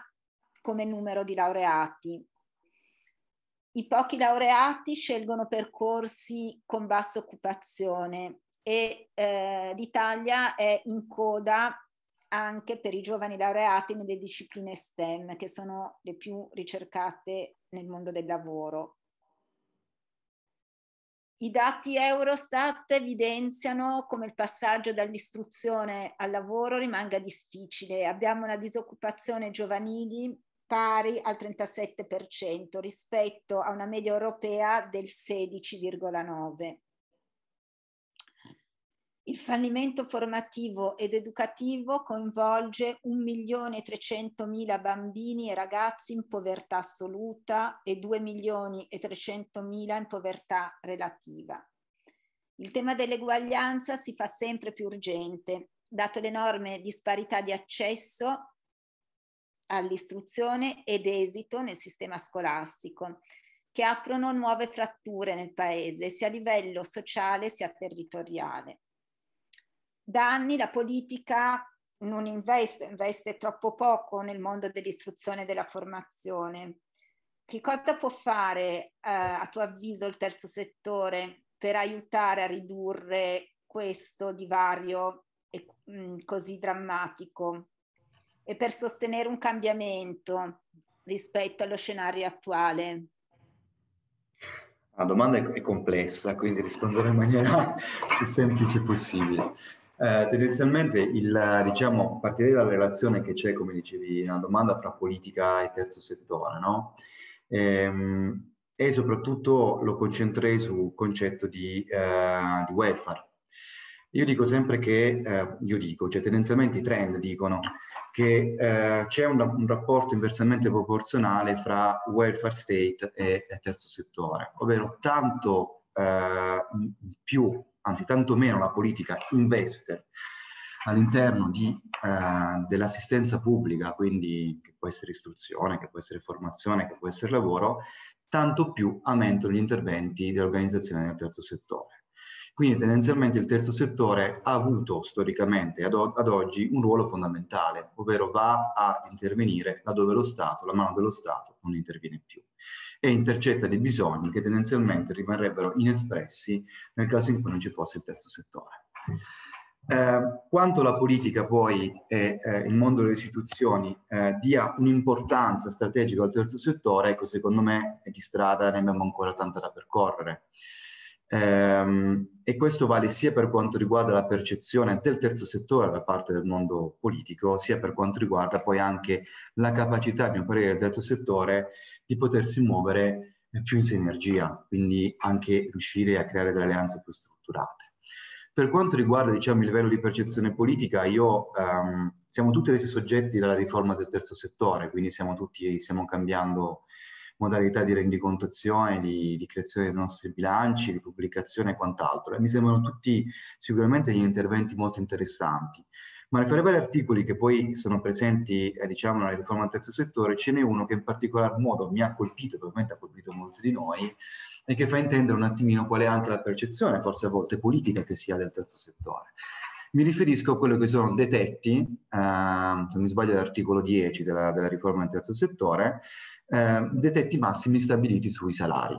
come numero di laureati. I pochi laureati scelgono percorsi con bassa occupazione e eh, l'Italia è in coda anche per i giovani laureati nelle discipline STEM, che sono le più ricercate nel mondo del lavoro. I dati Eurostat evidenziano come il passaggio dall'istruzione al lavoro rimanga difficile. Abbiamo una disoccupazione giovanili pari al 37% rispetto a una media europea del 16,9%. Il fallimento formativo ed educativo coinvolge 1.300.000 bambini e ragazzi in povertà assoluta e 2.300.000 in povertà relativa. Il tema dell'eguaglianza si fa sempre più urgente, dato l'enorme disparità di accesso all'istruzione ed esito nel sistema scolastico, che aprono nuove fratture nel Paese, sia a livello sociale sia territoriale da anni la politica non investe, investe troppo poco nel mondo dell'istruzione e della formazione. Che cosa può fare eh, a tuo avviso il terzo settore per aiutare a ridurre questo divario e, mh, mm, così drammatico e per sostenere un cambiamento rispetto allo scenario attuale? La domanda è complessa, quindi risponderò in maniera più semplice possibile. Eh, tendenzialmente, il, diciamo, partirei dalla relazione che c'è, come dicevi, una domanda fra politica e terzo settore, no? Ehm, e soprattutto lo concentrei sul concetto di, eh, di welfare. Io dico sempre che, eh, io dico, cioè tendenzialmente i trend dicono che eh, c'è un, un, rapporto inversamente proporzionale fra welfare state e, e terzo settore, ovvero tanto eh, più, anzi tanto meno la politica investe all'interno eh, dell'assistenza pubblica, quindi che può essere istruzione, che può essere formazione, che può essere lavoro, tanto più aumentano gli interventi dell'organizzazione del terzo settore. Quindi tendenzialmente il terzo settore ha avuto storicamente ad, ad oggi un ruolo fondamentale, ovvero va ad intervenire laddove lo Stato, la mano dello Stato, non interviene più e intercetta dei bisogni che tendenzialmente rimarrebbero inespressi nel caso in cui non ci fosse il terzo settore. Eh, quanto la politica poi e eh, il mondo delle istituzioni eh, dia un'importanza strategica al terzo settore, ecco secondo me è di strada ne abbiamo ancora tanta da percorrere. Ehm, e questo vale sia per quanto riguarda la percezione del terzo settore da parte del mondo politico, sia per quanto riguarda poi anche la capacità, a mio parere, del terzo settore di potersi muovere più in sinergia, quindi anche riuscire a creare delle alleanze più strutturate. Per quanto riguarda diciamo, il livello di percezione politica, io, ehm, siamo tutti resi soggetti della riforma del terzo settore, quindi siamo tutti, stiamo cambiando modalità di rendicontazione, di, di, creazione dei nostri bilanci, di pubblicazione e quant'altro. E mi sembrano tutti sicuramente degli interventi molto interessanti. Ma riferito agli articoli che poi sono presenti, eh, diciamo, nella riforma del terzo settore, ce n'è uno che in particolar modo mi ha colpito, probabilmente ha colpito molti di noi, e che fa intendere un attimino qual è anche la percezione, forse a volte politica, che si ha del terzo settore. Mi riferisco a quello che sono detetti, eh, se non mi sbaglio, l'articolo 10 della, della riforma del terzo settore, Ehm, dei tetti massimi stabiliti sui salari.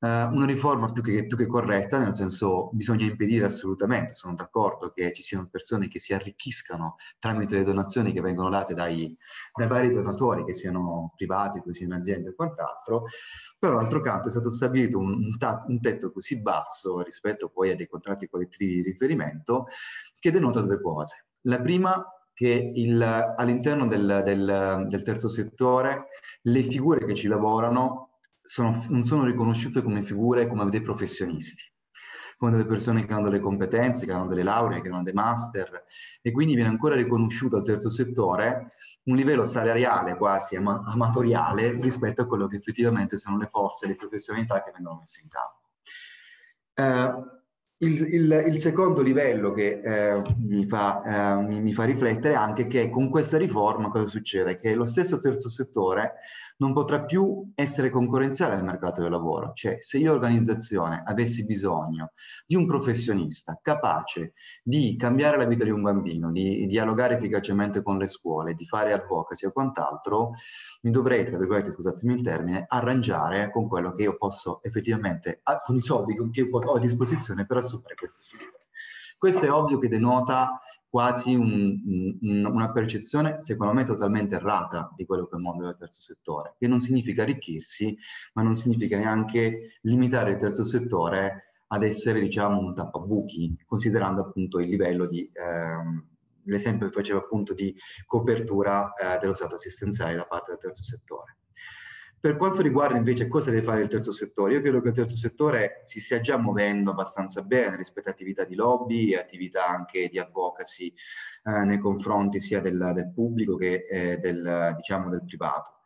Eh, una riforma più che, più che, corretta, nel senso bisogna impedire assolutamente, sono d'accordo che ci siano persone che si arricchiscano tramite le donazioni che vengono date dai, dai vari donatori, che siano privati, che siano aziende e quant'altro, però d'altro canto è stato stabilito un, un, ta- un tetto così basso rispetto poi a dei contratti collettivi di riferimento che denota due cose. La prima che all'interno del, del, del, terzo settore le figure che ci lavorano sono, non sono riconosciute come figure, come dei professionisti, come delle persone che hanno delle competenze, che hanno delle lauree, che hanno dei master e quindi viene ancora riconosciuto al terzo settore un livello salariale quasi ama amatoriale rispetto a quello che effettivamente sono le forze e le professionalità che vengono messe in campo. Eh, il, il, il, secondo livello che eh, mi, fa, eh, mi, mi, fa, riflettere anche che con questa riforma cosa succede? Che lo stesso terzo settore non potrà più essere concorrenziale al mercato del lavoro, cioè se io organizzazione avessi bisogno di un professionista capace di cambiare la vita di un bambino, di, di dialogare efficacemente con le scuole, di fare advocacy o quant'altro, mi dovrei, tra virgolette, scusatemi il termine, arrangiare con quello che io posso effettivamente, con i soldi che ho a disposizione per assumere assumere queste figure. Questo è ovvio che denota quasi un, un, una percezione, secondo me, totalmente errata di quello che è il mondo del terzo settore, che non significa arricchirsi, ma non significa neanche limitare il terzo settore ad essere, diciamo, un tappabuchi, considerando appunto il livello di... Ehm, l'esempio che faceva appunto di copertura eh, dello stato assistenziale da parte del terzo settore. Per quanto riguarda invece cosa deve fare il terzo settore, io credo che il terzo settore si stia già muovendo abbastanza bene rispetto a attività di lobby e attività anche di advocacy eh, nei confronti sia del, del pubblico che eh, del, diciamo, del privato.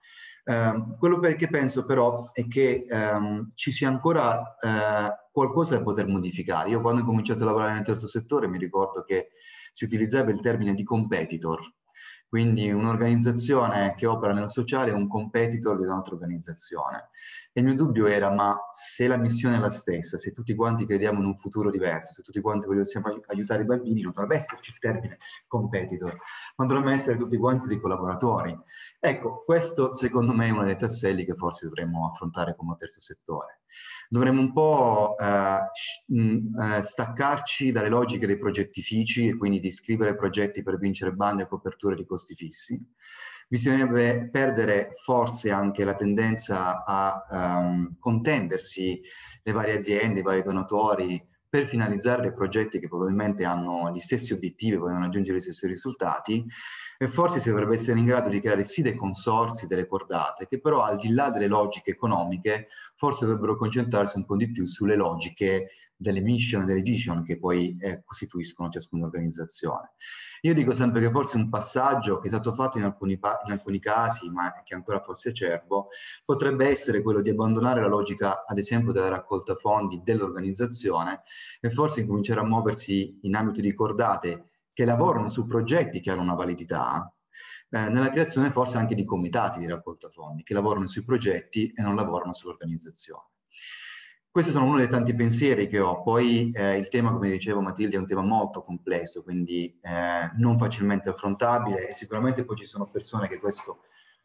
Eh, quello che penso però è che ehm, ci sia ancora eh, qualcosa da poter modificare. Io quando ho cominciato a lavorare nel terzo settore mi ricordo che si utilizzava il termine di competitor quindi un'organizzazione che opera nel sociale è un competitor di un'altra organizzazione. E il mio dubbio era, ma se la missione è la stessa, se tutti quanti crediamo in un futuro diverso, se tutti quanti vogliamo aiutare i bambini, non dovrebbe esserci il termine competitor, ma dovremmo essere tutti quanti dei collaboratori. Ecco, questo secondo me è uno dei tasselli che forse dovremmo affrontare come terzo settore. Dovremmo un po' eh, eh, staccarci dalle logiche dei progettifici e quindi di scrivere progetti per vincere bandi a coperture di costi fissi bisognerebbe perdere forse anche la tendenza a um, contendersi le varie aziende, i vari donatori per finalizzare dei progetti che probabilmente hanno gli stessi obiettivi, vogliono raggiungere gli stessi risultati, e forse si dovrebbe essere in grado di creare sì dei consorsi, delle cordate, che però al di là delle logiche economiche forse dovrebbero concentrarsi un po' di più sulle logiche delle mission delle vision che poi eh, costituiscono ciascuna organizzazione. Io dico sempre che forse un passaggio che è stato fatto in alcuni, in alcuni casi, ma che ancora forse è acerbo, potrebbe essere quello di abbandonare la logica, ad esempio, della raccolta fondi dell'organizzazione e forse incominciare a muoversi in ambito di cordate che lavorano su progetti che hanno una validità, eh, nella creazione forse anche di comitati di raccolta fondi, che lavorano sui progetti e non lavorano sull'organizzazione. Questi sono uno dei tanti pensieri che ho, poi eh, il tema, come dicevo Matilde, è un tema molto complesso, quindi eh, non facilmente affrontabile e sicuramente poi ci sono persone che questo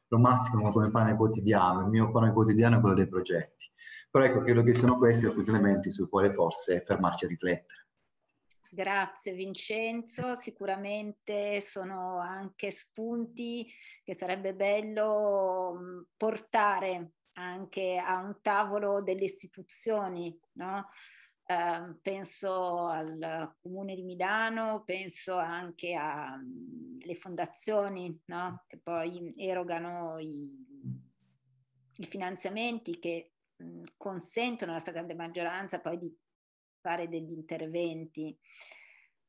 lo masticano come pane quotidiano, il mio pane quotidiano è quello dei progetti. Però ecco, credo che siano questi alcuni elementi sui quali forse fermarci a riflettere. Grazie Vincenzo, sicuramente sono anche spunti che sarebbe bello mm, portare anche a un tavolo delle istituzioni, no? Uh, penso al Comune di Milano, penso anche alle mm, fondazioni no? che poi erogano i, i finanziamenti che mh, mm, consentono alla stragrande maggioranza poi di fare degli interventi.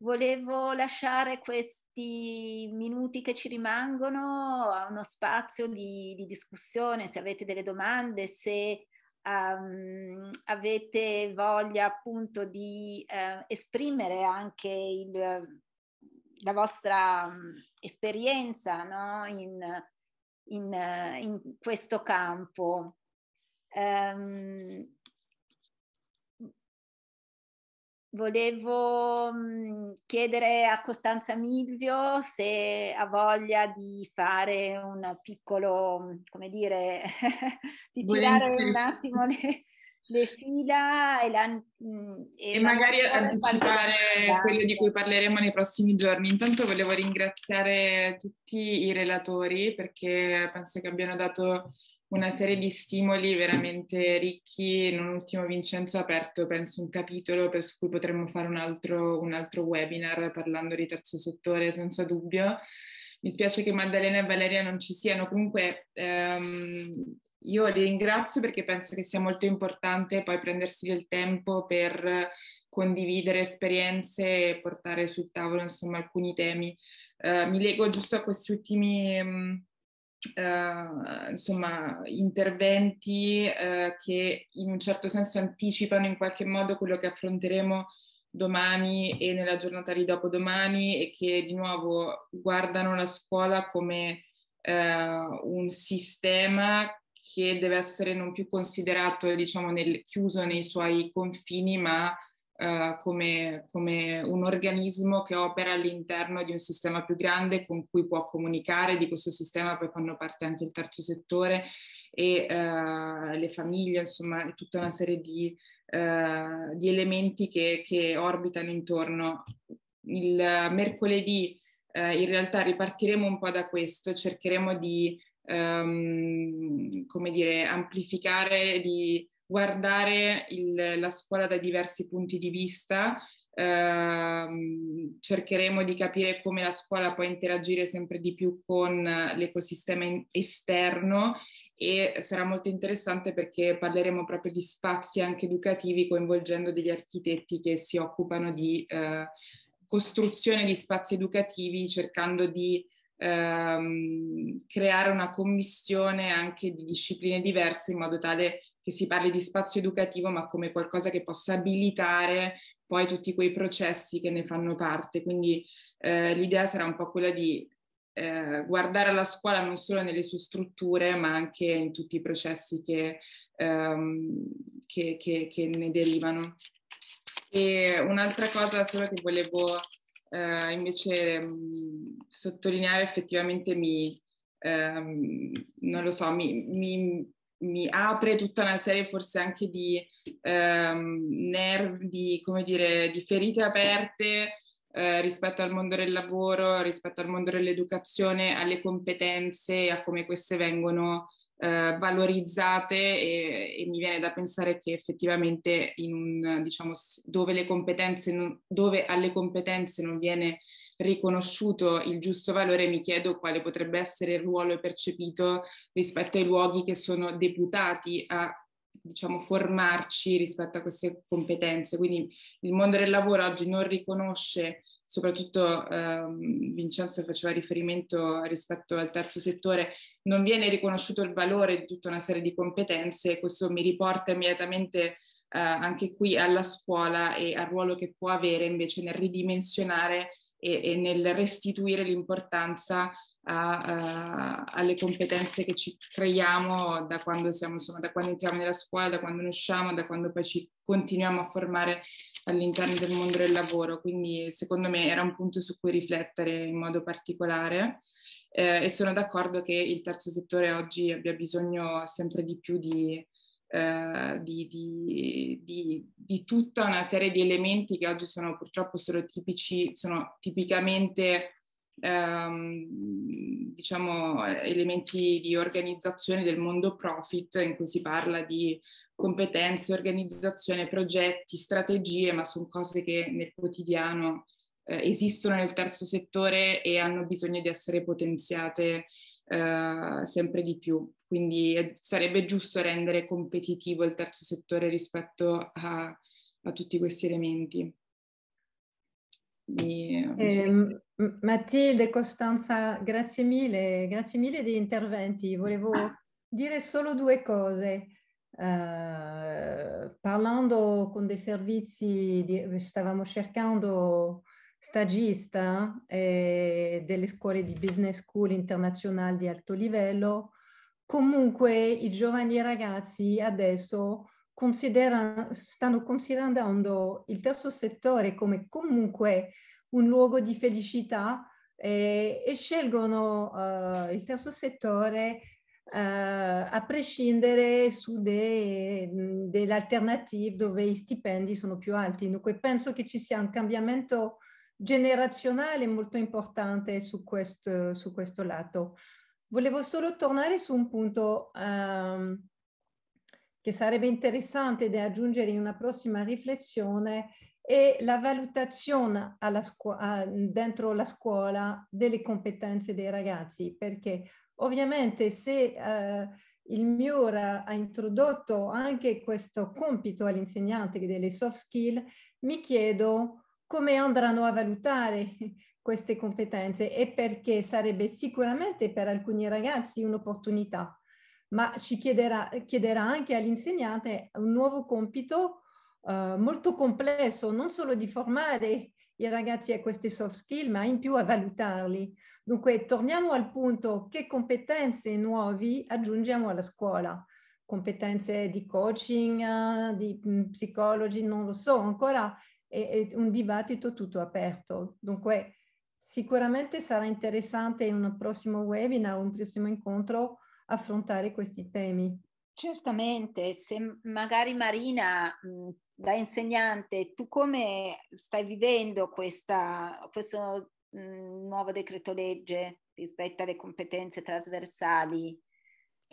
Volevo lasciare questi minuti che ci rimangono a uno spazio di, di discussione, se avete delle domande, se um, avete voglia appunto di uh, esprimere anche il, la vostra um, esperienza no? in, in, uh, in questo campo. Um, Volevo chiedere a Costanza Milvio se ha voglia di fare un piccolo, come dire, di girare un attimo le, le fila e, la, e, e magari anticipare quello di cui parleremo nei prossimi giorni. Intanto volevo ringraziare tutti i relatori perché penso che abbiano dato una serie di stimoli veramente ricchi. Non ultimo Vincenzo ha aperto, penso, un capitolo per cui potremmo fare un altro, un altro webinar parlando di terzo settore, senza dubbio. Mi spiace che Maddalena e Valeria non ci siano, comunque ehm, io li ringrazio perché penso che sia molto importante poi prendersi del tempo per condividere esperienze e portare sul tavolo insomma alcuni temi. Eh, mi leggo giusto a questi ultimi... Mh, Uh, insomma, interventi uh, che in un certo senso anticipano in qualche modo quello che affronteremo domani e nella giornata di dopodomani e che di nuovo guardano la scuola come uh, un sistema che deve essere non più considerato, diciamo, nel, chiuso nei suoi confini, ma eh, come, come, un organismo che opera all'interno di un sistema più grande con cui può comunicare, di questo sistema poi fanno parte anche il terzo settore e eh, le famiglie, insomma tutta una serie di, eh, di elementi che, che, orbitano intorno. Il mercoledì eh, in realtà ripartiremo un po' da questo, cercheremo di Um, come dire, amplificare, di guardare il, la scuola da diversi punti di vista, ehm, cercheremo di capire come la scuola può interagire sempre di più con l'ecosistema in, esterno e sarà molto interessante perché parleremo proprio di spazi anche educativi coinvolgendo degli architetti che si occupano di eh, costruzione di spazi educativi cercando di ehm, creare una commissione anche di discipline diverse in modo tale che si parli di spazio educativo, ma come qualcosa che possa abilitare poi tutti quei processi che ne fanno parte. Quindi eh, l'idea sarà un po' quella di eh, guardare la scuola non solo nelle sue strutture, ma anche in tutti i processi che, ehm, che, che, che ne derivano. E un'altra cosa solo che volevo eh, invece mh, sottolineare effettivamente mi, ehm, non lo so, mi, mi mi apre tutta una serie forse anche di ehm, nervi, come dire, di ferite aperte eh, rispetto al mondo del lavoro, rispetto al mondo dell'educazione, alle competenze, a come queste vengono eh, valorizzate e, e, mi viene da pensare che effettivamente in un, diciamo, dove, competenze non, dove alle competenze non viene riconosciuto il giusto valore, mi chiedo quale potrebbe essere il ruolo percepito rispetto ai luoghi che sono deputati a diciamo, formarci rispetto a queste competenze. Quindi il mondo del lavoro oggi non riconosce, soprattutto ehm, Vincenzo faceva riferimento rispetto al terzo settore, non viene riconosciuto il valore di tutta una serie di competenze questo mi riporta immediatamente eh, anche qui alla scuola e al ruolo che può avere invece nel ridimensionare e, e nel restituire l'importanza a, uh, alle competenze che ci creiamo da quando siamo, insomma, da quando entriamo nella scuola, da quando ne usciamo, da quando poi ci continuiamo a formare all'interno del mondo del lavoro. Quindi secondo me era un punto su cui riflettere in modo particolare eh, e sono d'accordo che il terzo settore oggi abbia bisogno sempre di più di, eh, di, di, di, di, tutta una serie di elementi che oggi sono purtroppo solo tipici, sono tipicamente ehm, diciamo elementi di organizzazione del mondo profit in cui si parla di competenze, organizzazione, progetti, strategie, ma sono cose che nel quotidiano eh, esistono nel terzo settore e hanno bisogno di essere potenziate eh, sempre di più quindi eh, sarebbe giusto rendere competitivo il terzo settore rispetto a, a tutti questi elementi. E... Eh, ehm, Matilde, Costanza, grazie mille, grazie mille degli interventi. Volevo dire solo due cose. Uh, parlando con dei servizi, di, stavamo cercando stagista eh, delle scuole di business school internazionali di alto livello comunque i giovani ragazzi adesso consideran- stanno considerando il terzo settore come comunque un luogo di felicità e, eh, e scelgono uh, il terzo settore uh, a prescindere su delle alternative dove i stipendi sono più alti. Dunque penso che ci sia un cambiamento generazionale molto importante su questo, su questo lato. Volevo solo tornare su un punto um, che sarebbe interessante da aggiungere in una prossima riflessione e la valutazione scu- dentro la scuola delle competenze dei ragazzi, perché ovviamente se uh, il MIUR ha introdotto anche questo compito all'insegnante delle soft skill, mi chiedo come andranno a valutare queste competenze e perché sarebbe sicuramente per alcuni ragazzi un'opportunità, ma ci chiederà, chiederà anche all'insegnante un nuovo compito eh, molto complesso, non solo di formare i ragazzi a queste soft skills, ma in più a valutarli. Dunque, torniamo al punto, che competenze nuove aggiungiamo alla scuola? Competenze di coaching, di mm, psicologi, non lo so, ancora è, è un dibattito tutto aperto. Dunque, Sicuramente sarà interessante in un prossimo webinar, un prossimo incontro, affrontare questi temi. Certamente, se magari Marina, da insegnante, tu come stai vivendo questa, questo nuovo decreto legge rispetto alle competenze trasversali?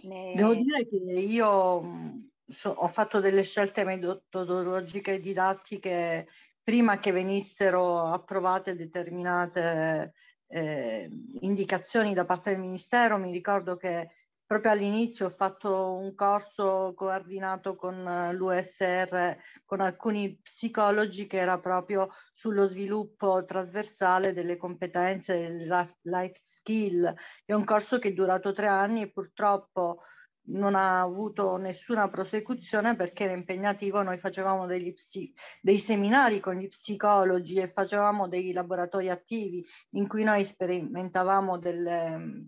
Ne... Devo dire che io so, ho fatto delle scelte metodologiche e didattiche prima che venissero approvate determinate eh, indicazioni da parte del Ministero, mi ricordo che proprio all'inizio ho fatto un corso coordinato con eh, l'USR, con alcuni psicologi che era proprio sullo sviluppo trasversale delle competenze, del life skill. È un corso che è durato tre anni e purtroppo non ha avuto nessuna prosecuzione perché era impegnativo, noi facevamo psi, dei seminari con gli psicologi e facevamo dei laboratori attivi in cui noi sperimentavamo delle,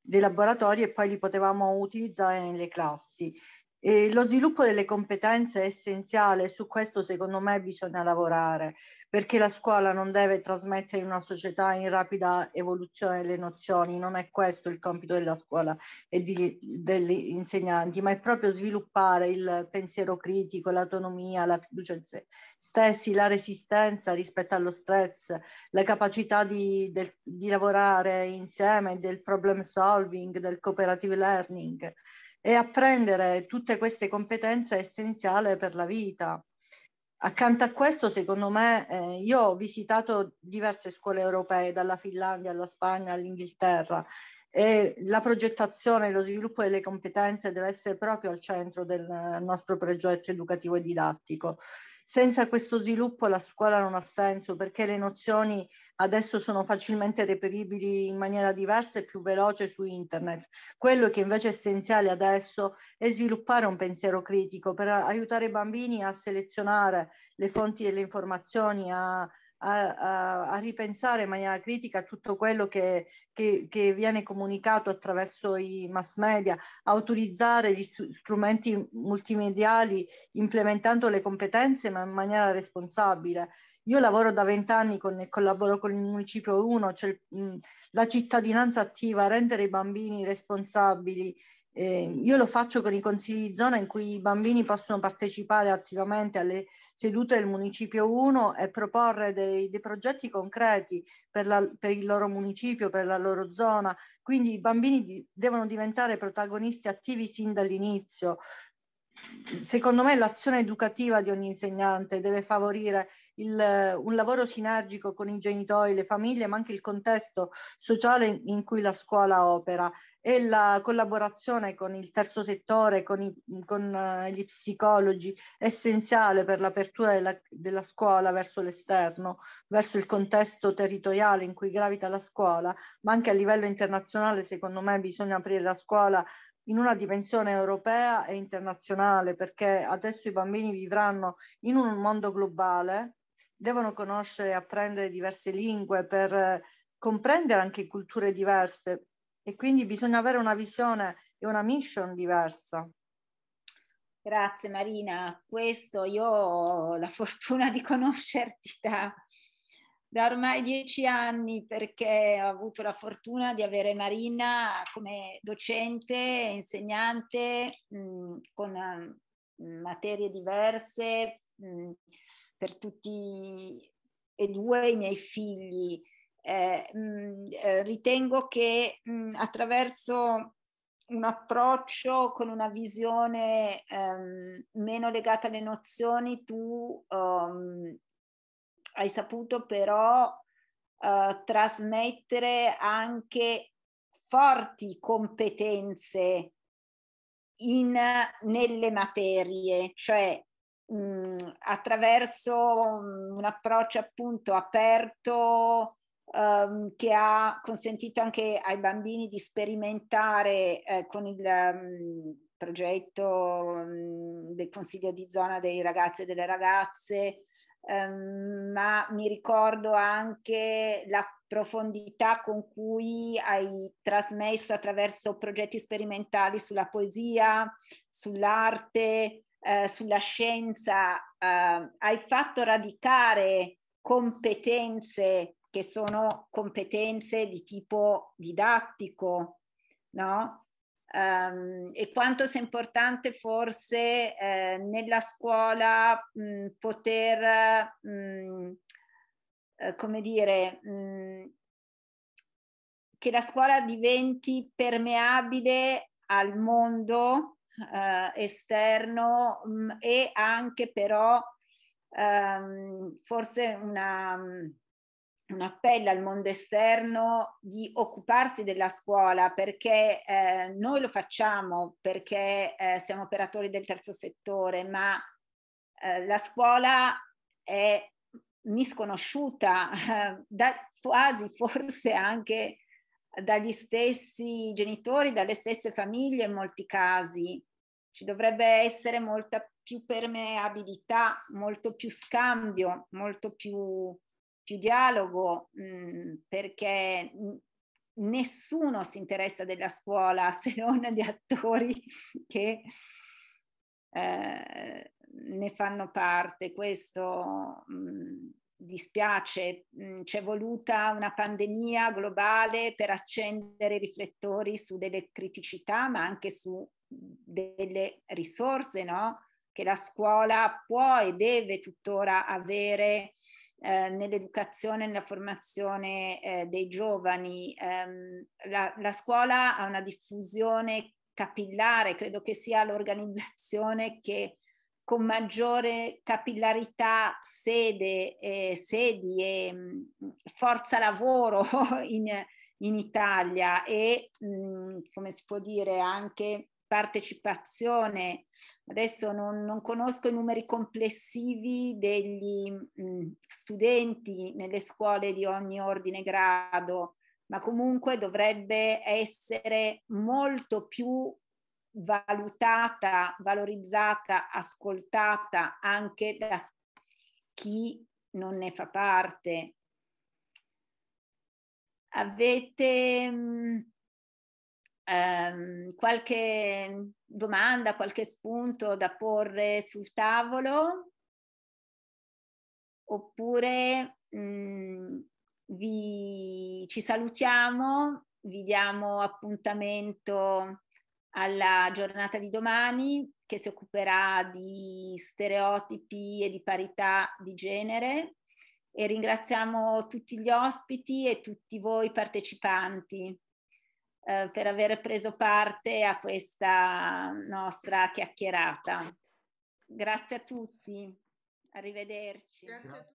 dei laboratori e poi li potevamo utilizzare nelle classi. E lo sviluppo delle competenze è essenziale e su questo secondo me bisogna lavorare perché la scuola non deve trasmettere in una società in rapida evoluzione le nozioni, non è questo il compito della scuola e di, degli insegnanti, ma è proprio sviluppare il pensiero critico, l'autonomia, la fiducia in se stessi, la resistenza rispetto allo stress, la capacità di, del, di lavorare insieme, del problem solving, del cooperative learning e apprendere tutte queste competenze è essenziale per la vita. Accanto a questo, secondo me, eh, io ho visitato diverse scuole europee, dalla Finlandia alla Spagna all'Inghilterra, e la progettazione e lo sviluppo delle competenze deve essere proprio al centro del eh, nostro progetto educativo e didattico. Senza questo sviluppo la scuola non ha senso perché le nozioni adesso sono facilmente reperibili in maniera diversa e più veloce su internet. Quello che invece è essenziale adesso è sviluppare un pensiero critico per aiutare i bambini a selezionare le fonti delle informazioni, a a, a, a, ripensare in maniera critica tutto quello che, che, che, viene comunicato attraverso i mass media, a utilizzare gli strumenti multimediali implementando le competenze ma in maniera responsabile. Io lavoro da vent'anni e collaboro con il Municipio 1, cioè, mh, la cittadinanza attiva, rendere i bambini responsabili, eh, io lo faccio con i consigli di zona in cui i bambini possono partecipare attivamente alle sedute del Municipio 1 e proporre dei, dei progetti concreti per, la, per, il loro municipio, per la loro zona. Quindi i bambini di, devono diventare protagonisti attivi sin dall'inizio secondo me l'azione educativa di ogni insegnante deve favorire il, un lavoro sinergico con i genitori, le famiglie, ma anche il contesto sociale in cui la scuola opera e la collaborazione con il terzo settore, con, i, con eh, gli psicologi, è essenziale per l'apertura della, della scuola verso l'esterno, verso il contesto territoriale in cui gravita la scuola, ma anche a livello internazionale, secondo me, bisogna aprire la scuola in una dimensione europea e internazionale, perché adesso i bambini vivranno in un mondo globale, devono conoscere e apprendere diverse lingue per eh, comprendere anche culture diverse e quindi bisogna avere una visione e una mission diversa. Grazie Marina, questo io ho la fortuna di conoscerti da da ormai dieci anni perché ho avuto la fortuna di avere Marina come docente, e insegnante mh, mm, con mh, mm, materie diverse mh, mm, per tutti e due i miei figli. Eh, eh ritengo che attraverso un approccio con una visione ehm, meno legata alle nozioni, tu um, hai saputo però eh, trasmettere anche forti competenze in, nelle materie, cioè mh, mm, attraverso un approccio appunto aperto ehm, che ha consentito anche ai bambini di sperimentare eh, con il mh, mm, progetto mh, mm, del Consiglio di zona dei ragazzi e delle ragazze ehm, ma mi ricordo anche la profondità con cui hai trasmesso attraverso progetti sperimentali sulla poesia, sull'arte, eh, sulla scienza, eh, hai fatto radicare competenze che sono competenze di tipo didattico, no? Um, e quanto sia importante forse eh, nella scuola mh, mm, poter, mh, mm, eh, come dire, mh, mm, che la scuola diventi permeabile al mondo eh, esterno e anche però ehm, forse una un appello al mondo esterno di occuparsi della scuola perché eh, noi lo facciamo perché eh, siamo operatori del terzo settore, ma eh, la scuola è misconosciuta da, quasi forse anche dagli stessi genitori, dalle stesse famiglie in molti casi. Ci dovrebbe essere molta più permeabilità, molto più scambio, molto più più dialogo mh, mm, perché nessuno si interessa della scuola se non gli attori che eh, ne fanno parte. Questo mh, mm, dispiace, mh, mm, c'è voluta una pandemia globale per accendere i riflettori su delle criticità, ma anche su delle risorse no? che la scuola può e deve tuttora avere eh, nell'educazione e nella formazione eh, dei giovani. Ehm, la, la scuola ha una diffusione capillare, credo che sia l'organizzazione che con maggiore capillarità sede, eh, sedi e mh, mm, forza lavoro in, in Italia e mh, mm, come si può dire anche partecipazione, adesso non, non, conosco i numeri complessivi degli mh, mm, studenti nelle scuole di ogni ordine grado, ma comunque dovrebbe essere molto più valutata, valorizzata, ascoltata anche da chi non ne fa parte. Avete mh, mm, ehm, qualche domanda, qualche spunto da porre sul tavolo? Oppure mh, mm, vi, ci salutiamo, vi diamo appuntamento alla giornata di domani che si occuperà di stereotipi e di parità di genere e ringraziamo tutti gli ospiti e tutti voi partecipanti. Eh, per aver preso parte a questa nostra chiacchierata. Grazie a tutti, arrivederci.